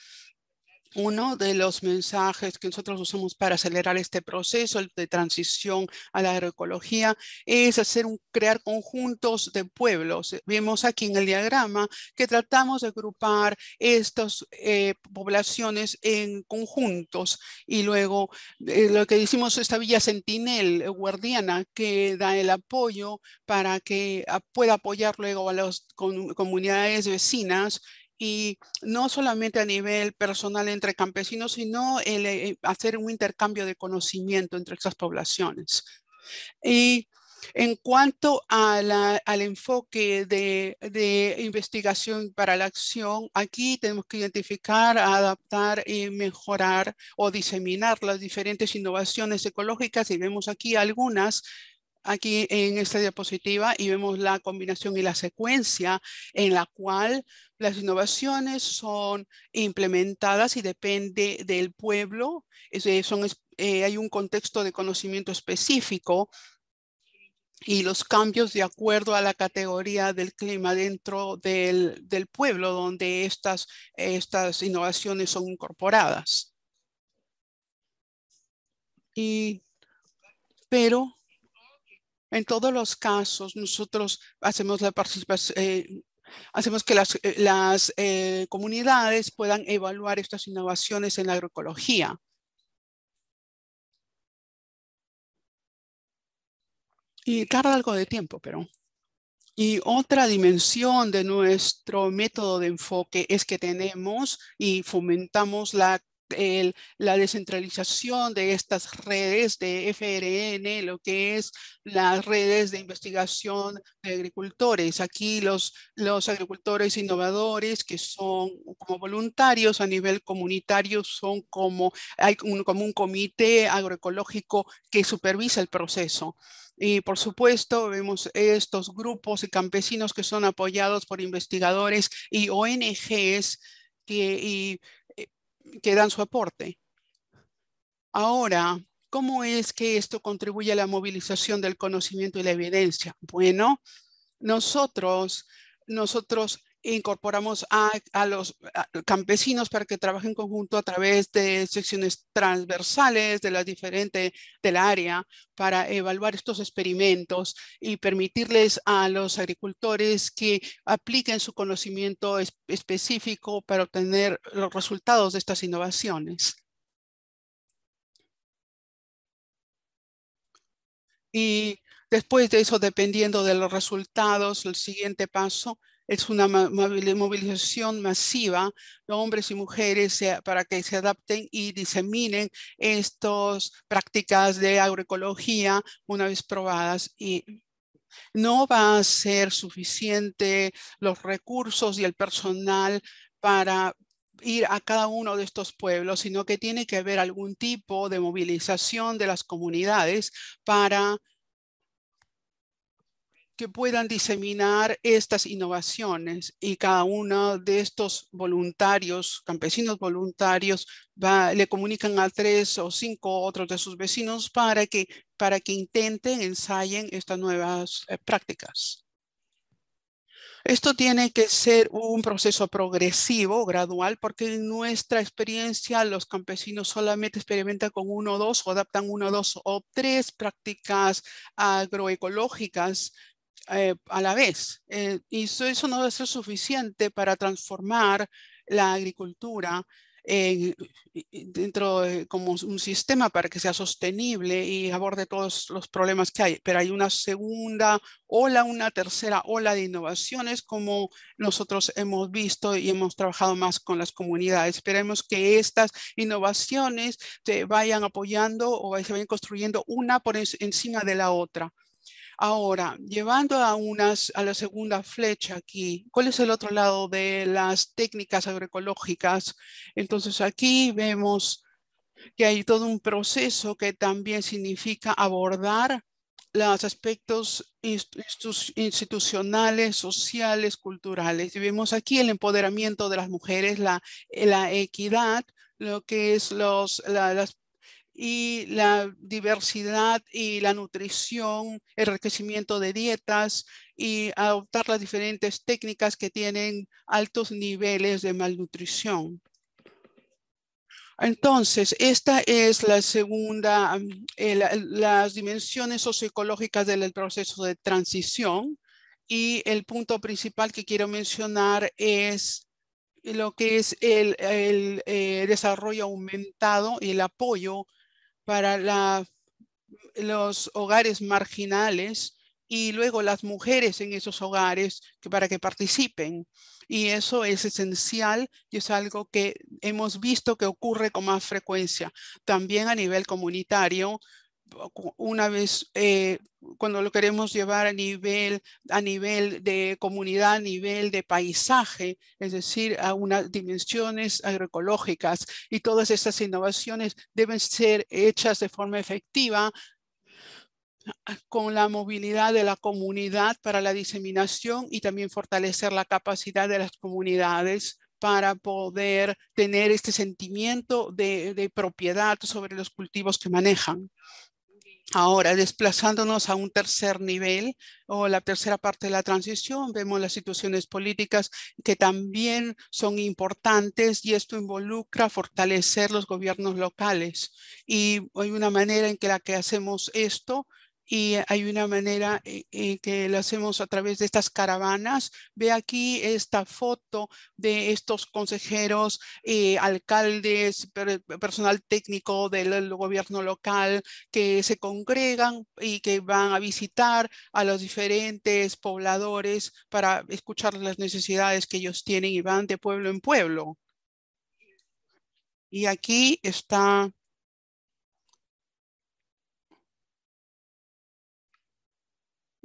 S2: uno de los mensajes que nosotros usamos para acelerar este proceso de transición a la agroecología es hacer crear conjuntos de pueblos. Vemos aquí en el diagrama que tratamos de agrupar estas eh, poblaciones en conjuntos y luego eh, lo que hicimos esta villa sentinel eh, guardiana que da el apoyo para que ah, pueda apoyar luego a las comunidades vecinas y no solamente a nivel personal entre campesinos, sino el, eh, hacer un intercambio de conocimiento entre estas poblaciones. Y en cuanto al enfoque de, de, investigación para la acción, aquí tenemos que identificar, adaptar y mejorar o diseminar las diferentes innovaciones ecológicas y vemos aquí algunas aquí en esta diapositiva y vemos la combinación y la secuencia en la cual las innovaciones son implementadas y depende del pueblo. Eh, son, eh, hay un contexto de conocimiento específico y los cambios de acuerdo a la categoría del clima dentro del, del pueblo donde estas, estas innovaciones son incorporadas. Y, pero en todos los casos, nosotros hacemos la participación, eh, hacemos que las, eh, eh, comunidades puedan evaluar estas innovaciones en la agroecología. Y tarda algo de tiempo, pero... Y otra dimensión de nuestro método de enfoque es que tenemos y fomentamos la la descentralización de estas redes de FRN, lo que es las redes de investigación de agricultores. Aquí los, los agricultores innovadores que son como voluntarios a nivel comunitario son como, hay un, como un comité agroecológico que supervisa el proceso. Y por supuesto, vemos estos grupos de campesinos que son apoyados por investigadores y ONGs que, que dan su aporte. Ahora, ¿cómo es que esto contribuye a la movilización del conocimiento y la evidencia? Bueno, nosotros, nosotros incorporamos a, los campesinos para que trabajen conjunto a través de secciones transversales de las diferentes del área para evaluar estos experimentos y permitirles a los agricultores que apliquen su conocimiento específico para obtener los resultados de estas innovaciones. Y después de eso, dependiendo de los resultados, el siguiente paso es una movilización masiva de hombres y mujeres para que se adapten y diseminen estas prácticas de agroecología una vez probadas y no va a ser suficiente los recursos y el personal para ir a cada uno de estos pueblos, sino que tiene que haber algún tipo de movilización de las comunidades para que puedan diseminar estas innovaciones y cada uno de estos voluntarios, campesinos voluntarios, le comunican a tres o cinco otros de sus vecinos para que, para que intenten, ensayen estas nuevas eh, prácticas. Esto tiene que ser un proceso progresivo, gradual, porque en nuestra experiencia los campesinos solamente experimentan con uno o dos o adaptan uno, dos o tres prácticas agroecológicas eh, a la vez. Eh, y eso, eso, no debe ser suficiente para transformar la agricultura dentro de, como un sistema para que sea sostenible y aborde todos los problemas que hay. Pero hay una segunda ola, una tercera ola de innovaciones como nosotros hemos visto y hemos trabajado más con las comunidades. Esperemos que estas innovaciones se vayan apoyando o se vayan construyendo una por encima de la otra. Ahora, llevando a, unas, a la segunda flecha aquí, ¿cuál es el otro lado de las técnicas agroecológicas? Entonces aquí vemos que hay todo un proceso que también significa abordar los aspectos institucionales, sociales, culturales. Y vemos aquí el empoderamiento de las mujeres, la, equidad, lo que es los, las y la diversidad y la nutrición, el enriquecimiento de dietas y adoptar las diferentes técnicas que tienen altos niveles de malnutrición. Entonces, esta es la segunda, eh, las dimensiones socioecológicas del proceso de transición y el punto principal que quiero mencionar es lo que es el, el eh, desarrollo aumentado y el apoyo para los hogares marginales y luego las mujeres en esos hogares que, para que participen. Y eso es esencial y es algo que hemos visto que ocurre con más frecuencia. También a nivel comunitario, una vez eh, cuando lo queremos llevar a nivel, a nivel de comunidad, a nivel de paisaje, es decir, a unas dimensiones agroecológicas. Y todas estas innovaciones deben ser hechas de forma efectiva con la movilidad de la comunidad para la diseminación y también fortalecer la capacidad de las comunidades para poder tener este sentimiento de, de propiedad sobre los cultivos que manejan. Ahora, desplazándonos a un tercer nivel o la tercera parte de la transición, vemos las situaciones políticas que también son importantes y esto involucra fortalecer los gobiernos locales. Y hay una manera en que la que hacemos esto y hay una manera eh, eh, que lo hacemos a través de estas caravanas. Ve aquí esta foto de estos consejeros, eh, alcaldes, personal técnico del gobierno local que se congregan y que van a visitar a los diferentes pobladores para escuchar las necesidades que ellos tienen y van de pueblo en pueblo. Y aquí está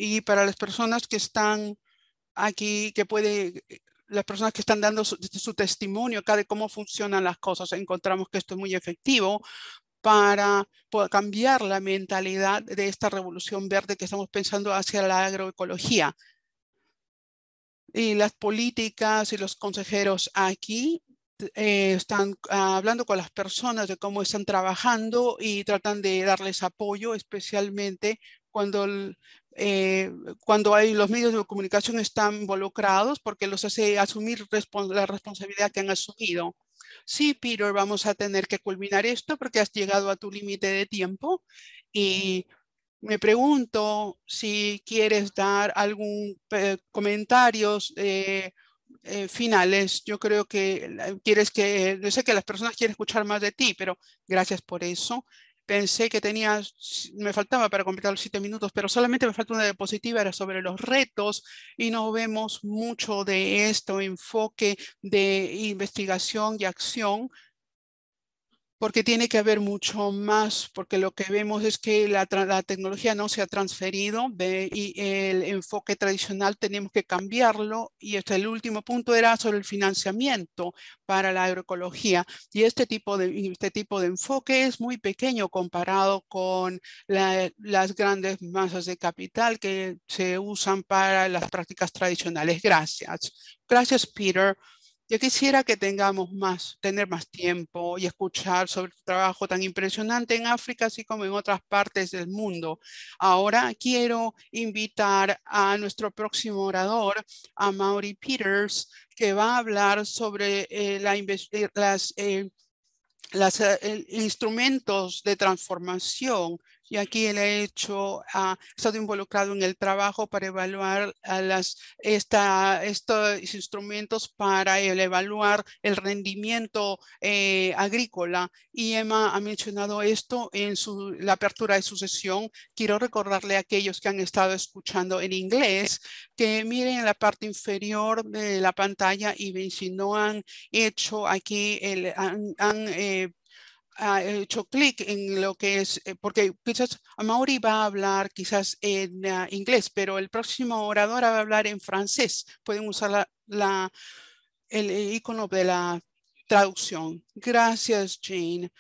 S2: Y para las personas que están aquí, que puede, eh, las personas que están dando este, su, testimonio acá de cómo funcionan las cosas, encontramos que esto es muy efectivo para cambiar la mentalidad de esta revolución verde que estamos pensando hacia la agroecología. Y las políticas y los consejeros aquí eh, están ah, hablando con las personas de cómo están trabajando y tratan de darles apoyo, especialmente cuando el, eh, cuando hay, los medios de comunicación están involucrados porque los hace asumir la responsabilidad que han asumido. Sí, Peter, vamos a tener que culminar esto porque has llegado a tu límite de tiempo y me pregunto si quieres dar algún comentario eh, comentarios eh, finales. Yo creo que quieres que, yo sé que las personas quieren escuchar más de ti, pero gracias por eso pensé que tenía, me faltaba para completar los siete minutos, pero solamente me falta una diapositiva, era sobre los retos y no vemos mucho de esto, enfoque de investigación y acción porque tiene que haber mucho más, porque lo que vemos es que la, tecnología no se ha transferido y el enfoque tradicional tenemos que cambiarlo. Y este, el último punto era sobre el financiamiento para la agroecología. Y este tipo de, este tipo de enfoque es muy pequeño comparado con las grandes masas de capital que se usan para las prácticas tradicionales. Gracias. Gracias, Peter. Yo quisiera que tengamos más, tener más tiempo y escuchar sobre tu trabajo tan impresionante en África, así como en otras partes del mundo. Ahora quiero invitar a nuestro próximo orador, a Mauri Peters, que va a hablar sobre eh, los eh, eh, instrumentos de transformación y aquí él ha hecho, ha ah, estado involucrado en el trabajo para evaluar a las, esta, estos instrumentos para el, evaluar el rendimiento eh, agrícola y Emma ha mencionado esto en su, la apertura de su sesión. Quiero recordarle a aquellos que han estado escuchando en inglés que miren en la parte inferior de la pantalla y ven si no han hecho aquí, el, han, han eh, He hecho clic en lo que es, eh, porque quizás Mauri va a hablar quizás en ah, inglés, pero el próximo orador va a hablar en francés. Pueden usar la, el icono de la traducción. Gracias, Jane.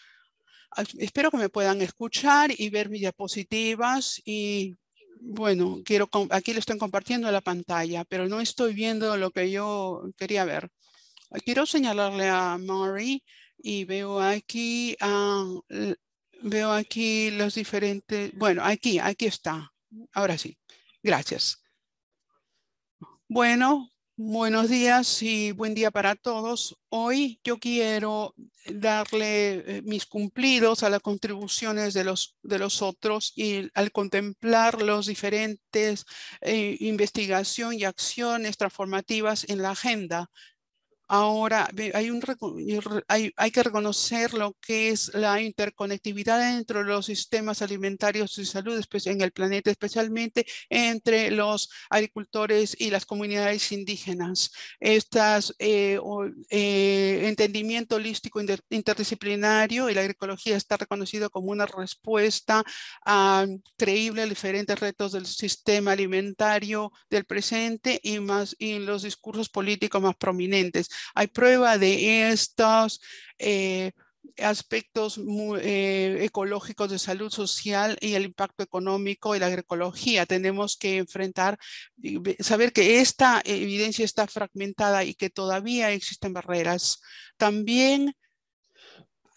S2: Espero que me puedan escuchar y ver mis diapositivas y bueno, quiero aquí lo estoy compartiendo la pantalla, pero no estoy viendo lo que yo quería ver. Quiero señalarle a Maury y veo aquí, ah, veo aquí los diferentes, bueno, aquí, aquí está. Ahora sí, gracias. Bueno, buenos días y buen día para todos. Hoy yo quiero darle eh, mis cumplidos a las contribuciones de los, de los otros y al contemplar los diferentes eh, investigación y acciones transformativas en la agenda Ahora hay, que reconocer lo que es la interconectividad entre los sistemas alimentarios y salud en el planeta, especialmente entre los agricultores y las comunidades indígenas. Este entendimiento holístico interdisciplinario y la agroecología está reconocido como una respuesta creíble a diferentes retos del sistema alimentario del presente y, y los discursos políticos más prominentes hay prueba de estos eh, aspectos eh, ecológicos de salud social y el impacto económico y la agroecología. Tenemos que enfrentar, saber que esta evidencia está fragmentada y que todavía existen barreras. También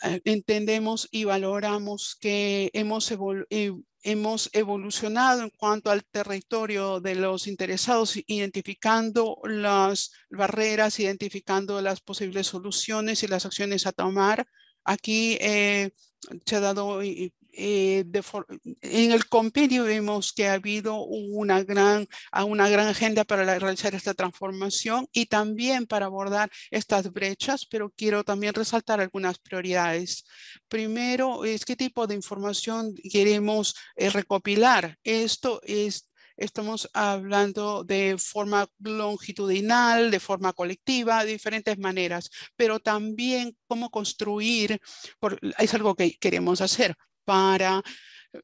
S2: eh, entendemos y valoramos que hemos evolucionado hemos evolucionado en cuanto al territorio de los interesados, identificando las barreras, identificando las posibles soluciones y las acciones a tomar. Aquí eh, se ha dado eh, en el compendio vemos que ha habido una gran, una gran agenda para realizar esta transformación y también para abordar estas brechas, pero quiero también resaltar algunas prioridades. Primero, es qué tipo de información queremos eh, recopilar. Esto es estamos hablando de forma longitudinal, de forma colectiva, de diferentes maneras, pero también cómo construir, es algo que queremos hacer, para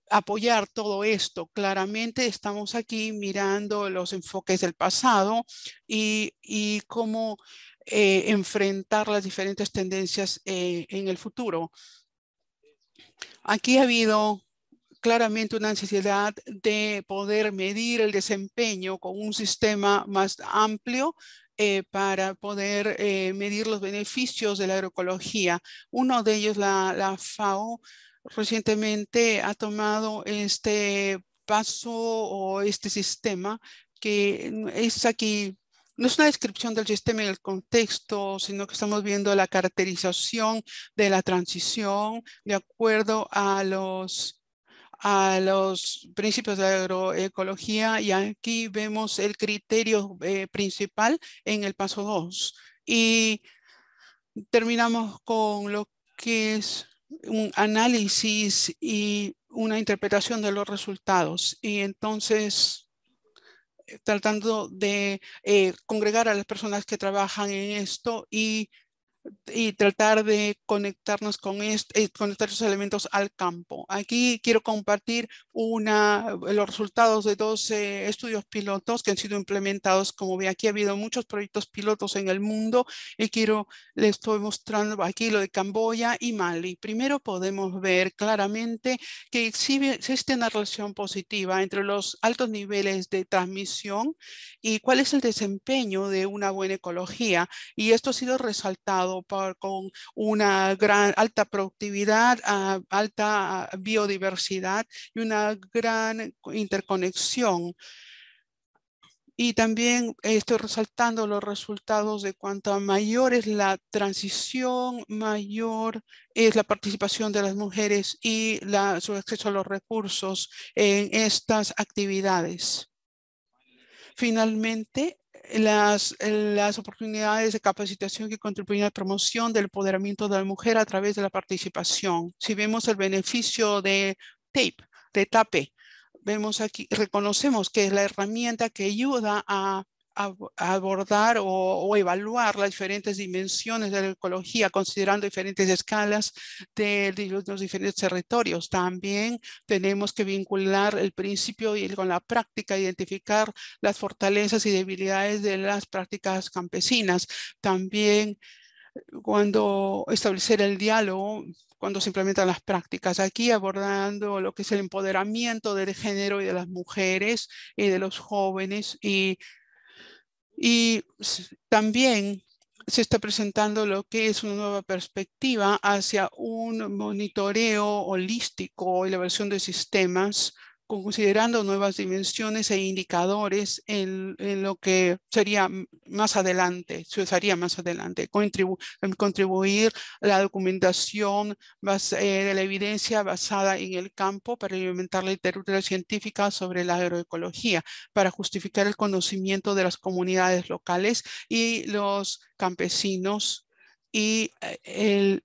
S2: apoyar todo esto. Claramente estamos aquí mirando los enfoques del pasado y, y cómo eh, enfrentar las diferentes tendencias eh, en el futuro. Aquí ha habido claramente una necesidad de poder medir el desempeño con un sistema más amplio eh, para poder medir los beneficios de la agroecología. Uno de ellos, la FAO, recientemente ha tomado este paso o este sistema que es aquí, no es una descripción del sistema y el contexto, sino que estamos viendo la caracterización de la transición de acuerdo a los a los principios de agroecología y aquí vemos el criterio eh, principal en el paso 2 y terminamos con lo que es un análisis y una interpretación de los resultados. Y entonces eh, tratando de eh, congregar a las personas que trabajan en esto y y tratar de conectarnos con este, conectar esos elementos al campo. Aquí quiero compartir una, los resultados de dos estudios pilotos que han sido implementados. Como ve aquí ha habido muchos proyectos pilotos en el mundo y quiero, les estoy mostrando aquí lo de Camboya y Mali. Primero podemos ver claramente que existe una relación positiva entre los altos niveles de transmisión y cuál es el desempeño de una buena ecología. Y esto ha sido resaltado con una gran alta productividad, ah, alta biodiversidad y una gran interconexión. Y también estoy resaltando los resultados de cuanto mayor es la transición, mayor es la participación de las mujeres y su acceso a los recursos en estas actividades. Finalmente, las, eh, las, oportunidades de capacitación que contribuyen a la promoción del empoderamiento de la mujer a través de la participación. Si vemos el beneficio de TAPE, de TAPE, vemos aquí, reconocemos que es la herramienta que ayuda a abordar o, evaluar las diferentes dimensiones de la ecología, considerando diferentes escalas de, los diferentes territorios. También tenemos que vincular el principio y con la práctica, identificar las fortalezas y debilidades de las prácticas campesinas. También cuando establecer el diálogo, cuando se implementan las prácticas. Aquí abordando lo que es el empoderamiento del género y de las mujeres y de los jóvenes y y también se está presentando lo que es una nueva perspectiva hacia un monitoreo holístico y la versión de sistemas considerando nuevas dimensiones e indicadores en, lo que sería más adelante, se usaría más adelante, contribuir la documentación eh, de la evidencia basada en el campo para implementar la literatura científica sobre la agroecología, para justificar el conocimiento de las comunidades locales y los campesinos y eh, el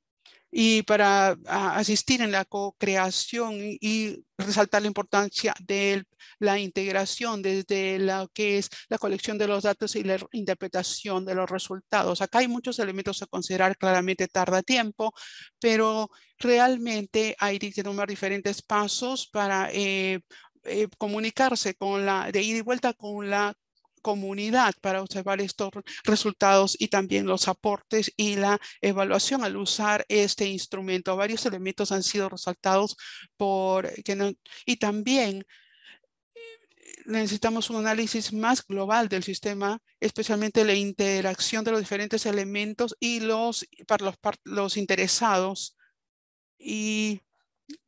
S2: y para ah, asistir en la co-creación y, resaltar la importancia de la integración desde lo que es la colección de los datos y la interpretación de los resultados. Acá hay muchos elementos a considerar, claramente tarda tiempo, pero realmente hay que tomar diferentes pasos para eh, eh, comunicarse con la, de ida y vuelta con la comunidad para observar estos resultados y también los aportes y la evaluación al usar este instrumento. Varios elementos han sido resaltados por, que y también eh, necesitamos un análisis más global del sistema, especialmente la interacción de los diferentes elementos y los, para los, los interesados. Y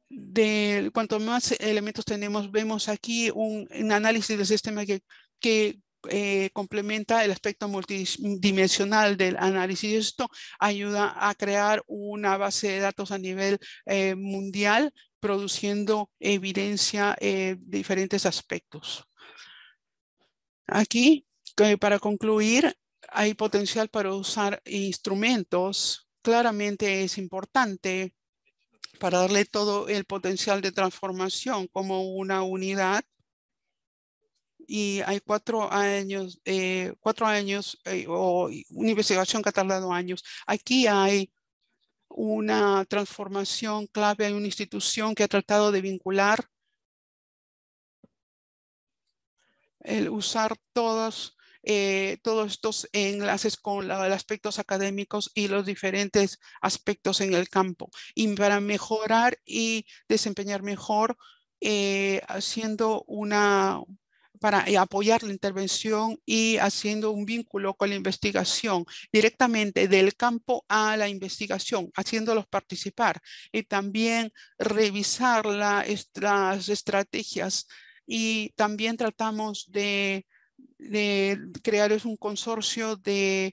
S2: de cuanto más elementos tenemos, vemos aquí un, un análisis del sistema que, que eh, complementa el aspecto multidimensional del análisis y esto ayuda a crear una base de datos a nivel eh, mundial produciendo evidencia de eh, diferentes aspectos. Aquí, para concluir, hay potencial para usar instrumentos. Claramente es importante para darle todo el potencial de transformación como una unidad y hay cuatro años, eh, cuatro años eh, o una investigación que ha tardado años. Aquí hay una transformación clave, hay una institución que ha tratado de vincular el usar todos, eh, todos estos enlaces con los aspectos académicos y los diferentes aspectos en el campo y para mejorar y desempeñar mejor haciendo una, para eh, apoyar la intervención y haciendo un vínculo con la investigación directamente del campo a la investigación, haciéndolos participar y también revisar las estrategias y también tratamos de, de crear un consorcio de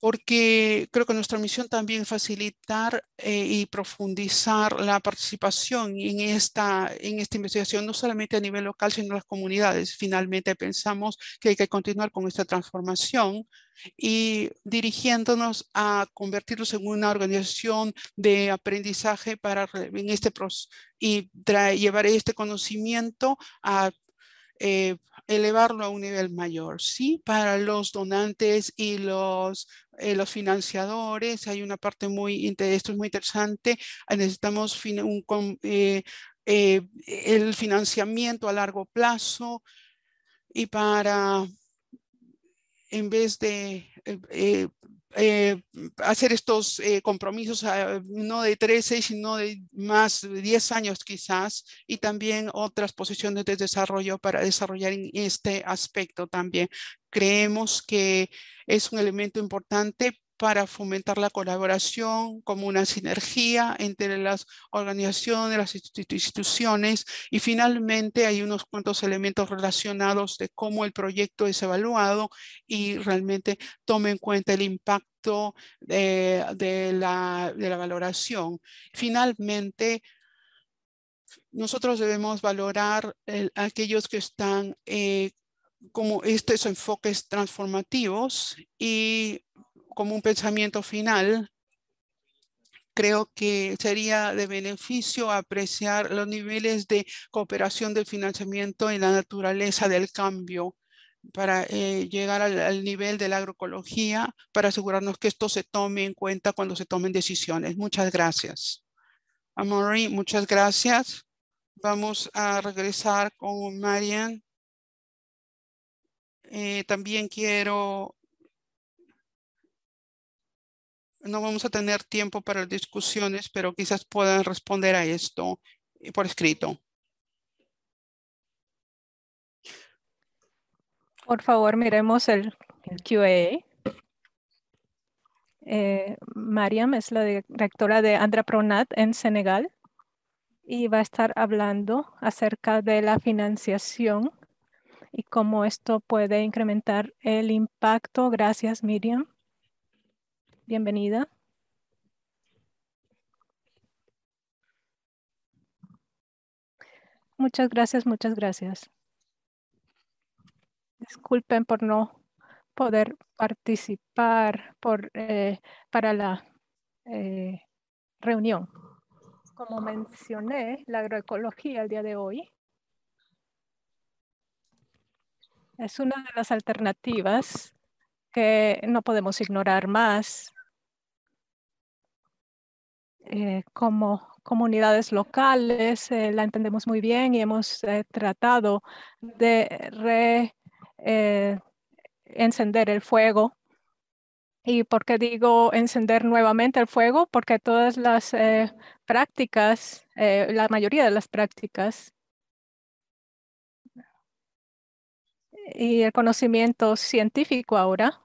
S2: porque creo que nuestra misión también es facilitar eh, y profundizar la participación en esta, en esta investigación, no solamente a nivel local, sino en las comunidades. Finalmente pensamos que hay que continuar con esta transformación y dirigiéndonos a convertirnos en una organización de aprendizaje para en este y llevar este conocimiento a eh, elevarlo a un nivel mayor, ¿sí? Para los donantes y los eh, los financiadores, hay una parte muy, esto es muy interesante, ah, necesitamos un, eh, eh, el financiamiento a largo plazo y para, en vez de eh, hacer estos eh, compromisos ah, no de 13, sino de más de 10 años quizás, y también otras posiciones de desarrollo para desarrollar en este aspecto también. Creemos que es un elemento importante para fomentar la colaboración como una sinergia entre las organizaciones, las instituciones y finalmente hay unos cuantos elementos relacionados de cómo el proyecto es evaluado y realmente tome en cuenta el impacto de, la, valoración. Finalmente, nosotros debemos valorar aquellos que están eh, como estos enfoques transformativos y como un pensamiento final, creo que sería de beneficio apreciar los niveles de cooperación del financiamiento y la naturaleza del cambio para eh, llegar al, nivel de la agroecología, para asegurarnos que esto se tome en cuenta cuando se tomen decisiones. Muchas gracias. Amory, muchas gracias. Vamos a regresar con Marian. Eh, también quiero no vamos a tener tiempo para discusiones, pero quizás puedan responder a esto eh, por escrito.
S1: Por favor, miremos el, QA. Eh, Mariam es la directora de Andra Pronat en Senegal y va a estar hablando acerca de la financiación y cómo esto puede incrementar el impacto. Gracias, Miriam bienvenida. Muchas gracias, muchas gracias. Disculpen por no poder participar por, eh, para la eh, reunión. Como mencioné, la agroecología el día de hoy es una de las alternativas que no podemos ignorar más eh, como comunidades locales, eh, la entendemos muy bien y hemos eh, tratado de re, encender el fuego. ¿Y por qué digo encender nuevamente el fuego? Porque todas las prácticas, la mayoría de las prácticas y el conocimiento científico ahora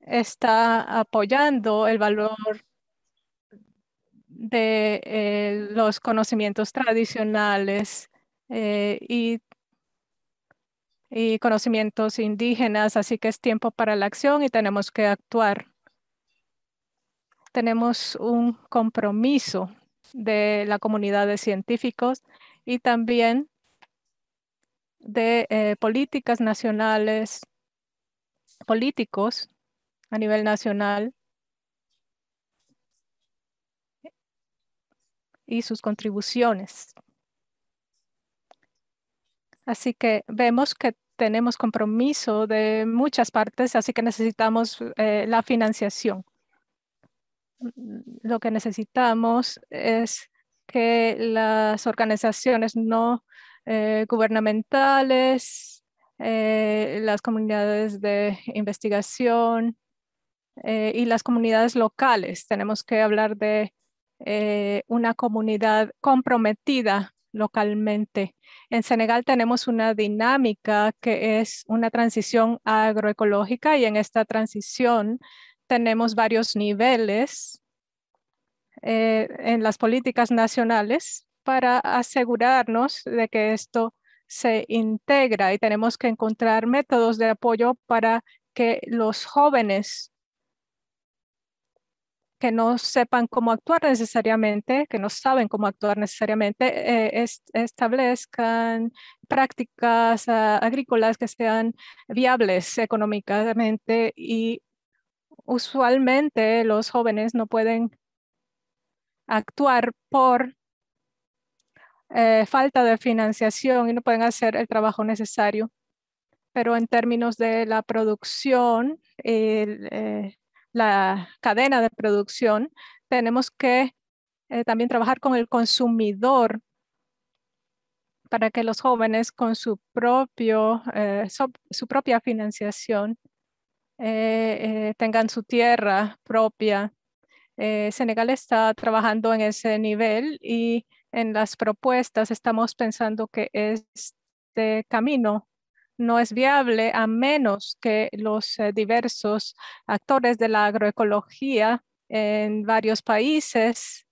S1: está apoyando el valor de eh, los conocimientos tradicionales eh, y, y conocimientos indígenas, así que es tiempo para la acción y tenemos que actuar. Tenemos un compromiso de la comunidad de científicos y también de eh, políticas nacionales, políticos a nivel nacional y sus contribuciones. Así que vemos que tenemos compromiso de muchas partes, así que necesitamos eh, la financiación. Lo que necesitamos es que las organizaciones no eh, gubernamentales, eh, las comunidades de investigación y las comunidades locales. Tenemos que hablar de eh, una comunidad comprometida localmente. En Senegal tenemos una dinámica que es una transición agroecológica y en esta transición tenemos varios niveles eh, en las políticas nacionales para asegurarnos de que esto se integra y tenemos que encontrar métodos de apoyo para que los jóvenes que no sepan cómo actuar necesariamente, que no saben cómo actuar necesariamente, eh, establezcan prácticas ah, agrícolas que sean viables económicamente y usualmente los jóvenes no pueden actuar por eh, falta de financiación y no pueden hacer el trabajo necesario. Pero en términos de la producción, el, eh, la cadena de producción, tenemos que eh, también trabajar con el consumidor para que los jóvenes con su, propio, eh, su propia financiación eh, tengan su tierra propia. Senegal está trabajando en ese nivel y en las propuestas estamos pensando que este camino no es viable a menos que los eh, diversos actores de la agroecología en varios países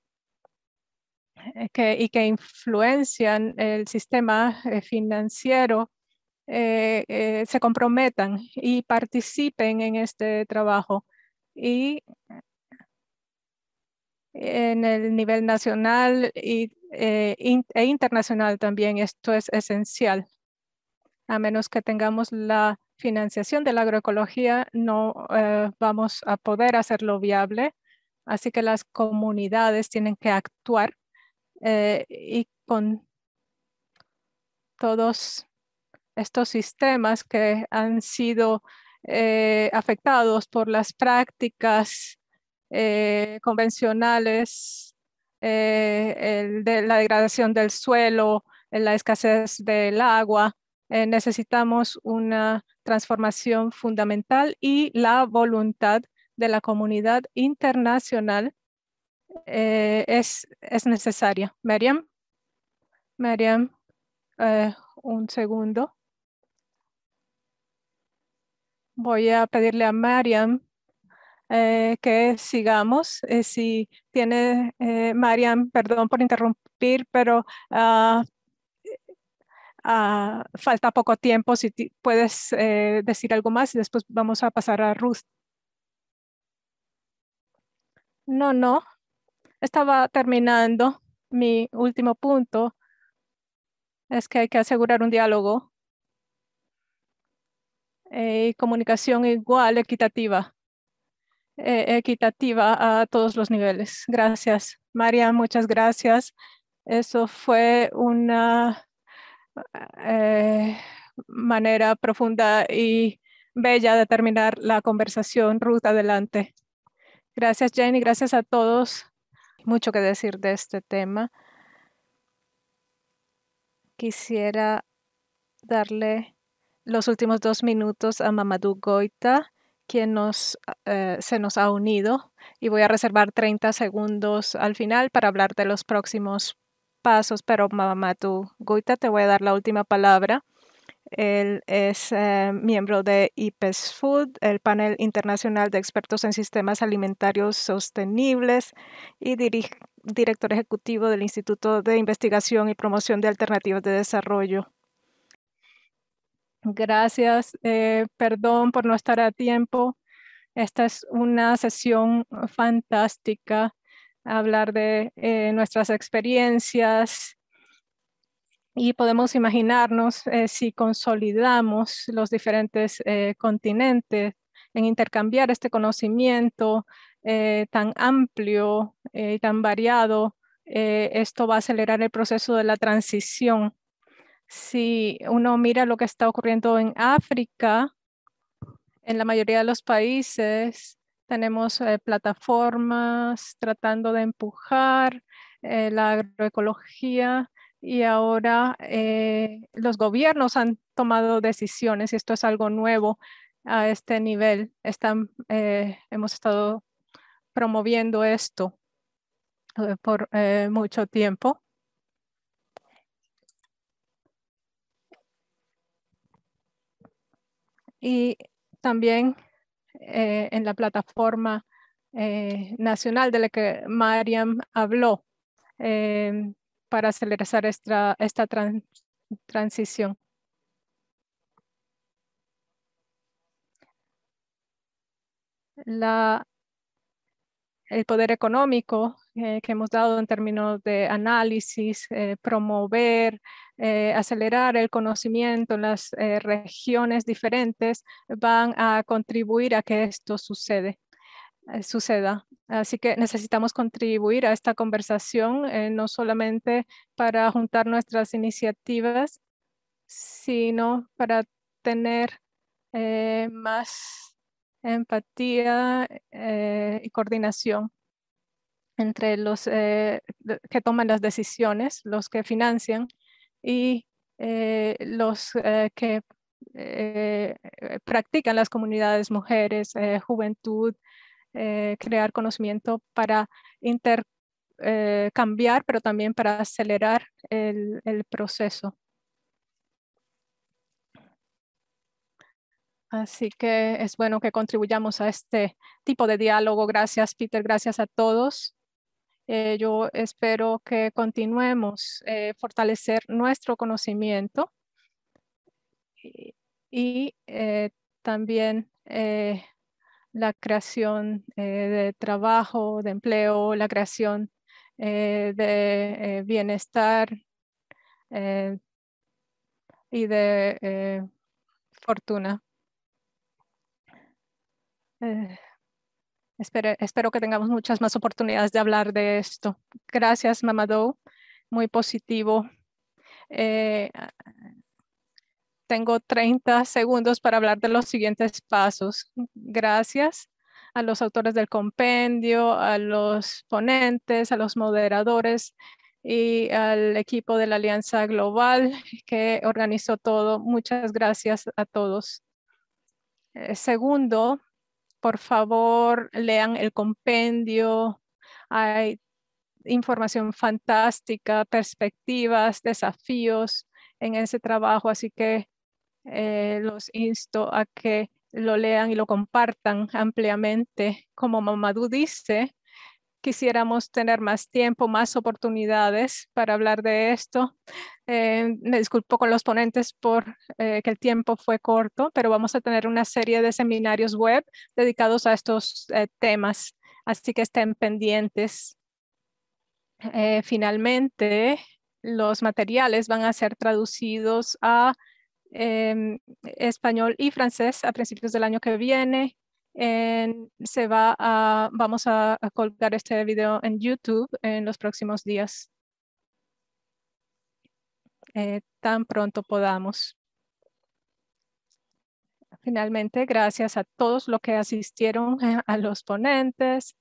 S1: eh, y que influencian el sistema eh, financiero se comprometan y participen en este trabajo. Y en el nivel nacional e internacional también. Esto es esencial a menos que tengamos la financiación de la agroecología, no eh, vamos a poder hacerlo viable. Así que las comunidades tienen que actuar eh, y con todos estos sistemas que han sido eh, afectados por las prácticas convencionales, de la degradación del suelo, la escasez del agua, eh, necesitamos una transformación fundamental y la voluntad de la comunidad internacional eh, es, necesaria. Miriam, Miriam, eh, un segundo. Voy a pedirle a Mariam que sigamos. si tiene, Mariam, perdón por interrumpir, pero ah, Ah, falta poco tiempo, si puedes eh, decir algo más y después vamos a pasar a Ruth. No, no, estaba terminando mi último punto. Es que hay que asegurar un diálogo y eh, comunicación igual, equitativa, eh, equitativa a todos los niveles. Gracias. María, muchas gracias. Eso fue una eh, manera profunda y bella de terminar la conversación. Ruth, adelante. Gracias, Jenny. gracias a todos. Mucho que decir de este tema. Quisiera darle los últimos dos minutos a Mamadou Goita, quien nos, eh, se nos ha unido, y voy a reservar 30 segundos al final para hablar de los próximos pasos, pero mamá, tú, Goita, te voy a dar la última palabra. Él es eh, miembro de IPES Food, el panel internacional de expertos en sistemas alimentarios sostenibles y director ejecutivo del Instituto de Investigación y Promoción de Alternativas de Desarrollo. Gracias, eh, perdón por no estar a tiempo. Esta es una sesión fantástica hablar de eh, nuestras experiencias y podemos imaginarnos eh, si consolidamos los diferentes eh, continentes en intercambiar este conocimiento tan amplio y tan variado, esto va a acelerar el proceso de la transición. Si uno mira lo que está ocurriendo en África, en la mayoría de los países, tenemos eh, plataformas tratando de empujar eh, la agroecología y ahora eh, los gobiernos han tomado decisiones y esto es algo nuevo a este nivel. Están, hemos estado promoviendo esto por mucho tiempo. y también eh, en la plataforma eh, nacional de la que Mariam habló eh, para acelerar esta, transición. el poder económico eh, que hemos dado en términos de análisis, eh, promover, eh, acelerar el conocimiento en las regiones diferentes van a contribuir a que esto sucede, suceda. Así que necesitamos contribuir a esta conversación, no solamente para juntar nuestras iniciativas, sino para tener más empatía y coordinación entre los eh, que toman las decisiones, los que financian y eh, los eh, que practican las comunidades, mujeres, juventud, crear conocimiento para intercambiar, pero también para acelerar el proceso. Así que es bueno que contribuyamos a este tipo de diálogo. Gracias, Peter. Gracias a todos. Eh, yo espero que continuemos eh, fortalecer nuestro conocimiento y, eh, también eh, la creación de trabajo, de empleo, la creación de bienestar y de fortuna. Espero, que tengamos muchas más oportunidades de hablar de esto. Gracias, Mamadou. Muy positivo. Eh, tengo 30 segundos para hablar de los siguientes pasos. Gracias a los autores del compendio, a los ponentes, a los moderadores y al equipo de la Alianza Global que organizó todo. Muchas gracias a todos. Eh, segundo, por favor, lean el compendio. Hay información fantástica, perspectivas, desafíos en ese trabajo, así que eh, los insto a que lo lean y lo compartan ampliamente. Como Mamadou dice, quisiéramos tener más tiempo, más oportunidades para hablar de esto. Eh, me disculpo con los ponentes por eh, que el tiempo fue corto, pero vamos a tener una serie de seminarios web dedicados a estos eh, temas, así que estén pendientes. finalmente, los materiales van a ser traducidos a em, español y francés a principios del año que viene en, se va a, vamos a, colgar este video en YouTube en los próximos días. Eh, tan pronto podamos. Finalmente, gracias a todos los que asistieron *laughs* a los ponentes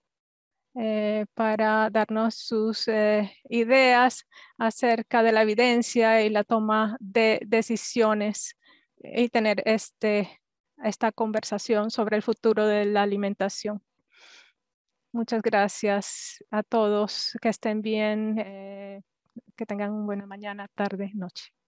S1: eh, para darnos sus eh, ideas acerca de la evidencia y la toma de decisiones y tener este esta conversación sobre el futuro de la alimentación. Muchas gracias a todos, que estén bien, eh, que tengan una buena mañana, tarde, noche.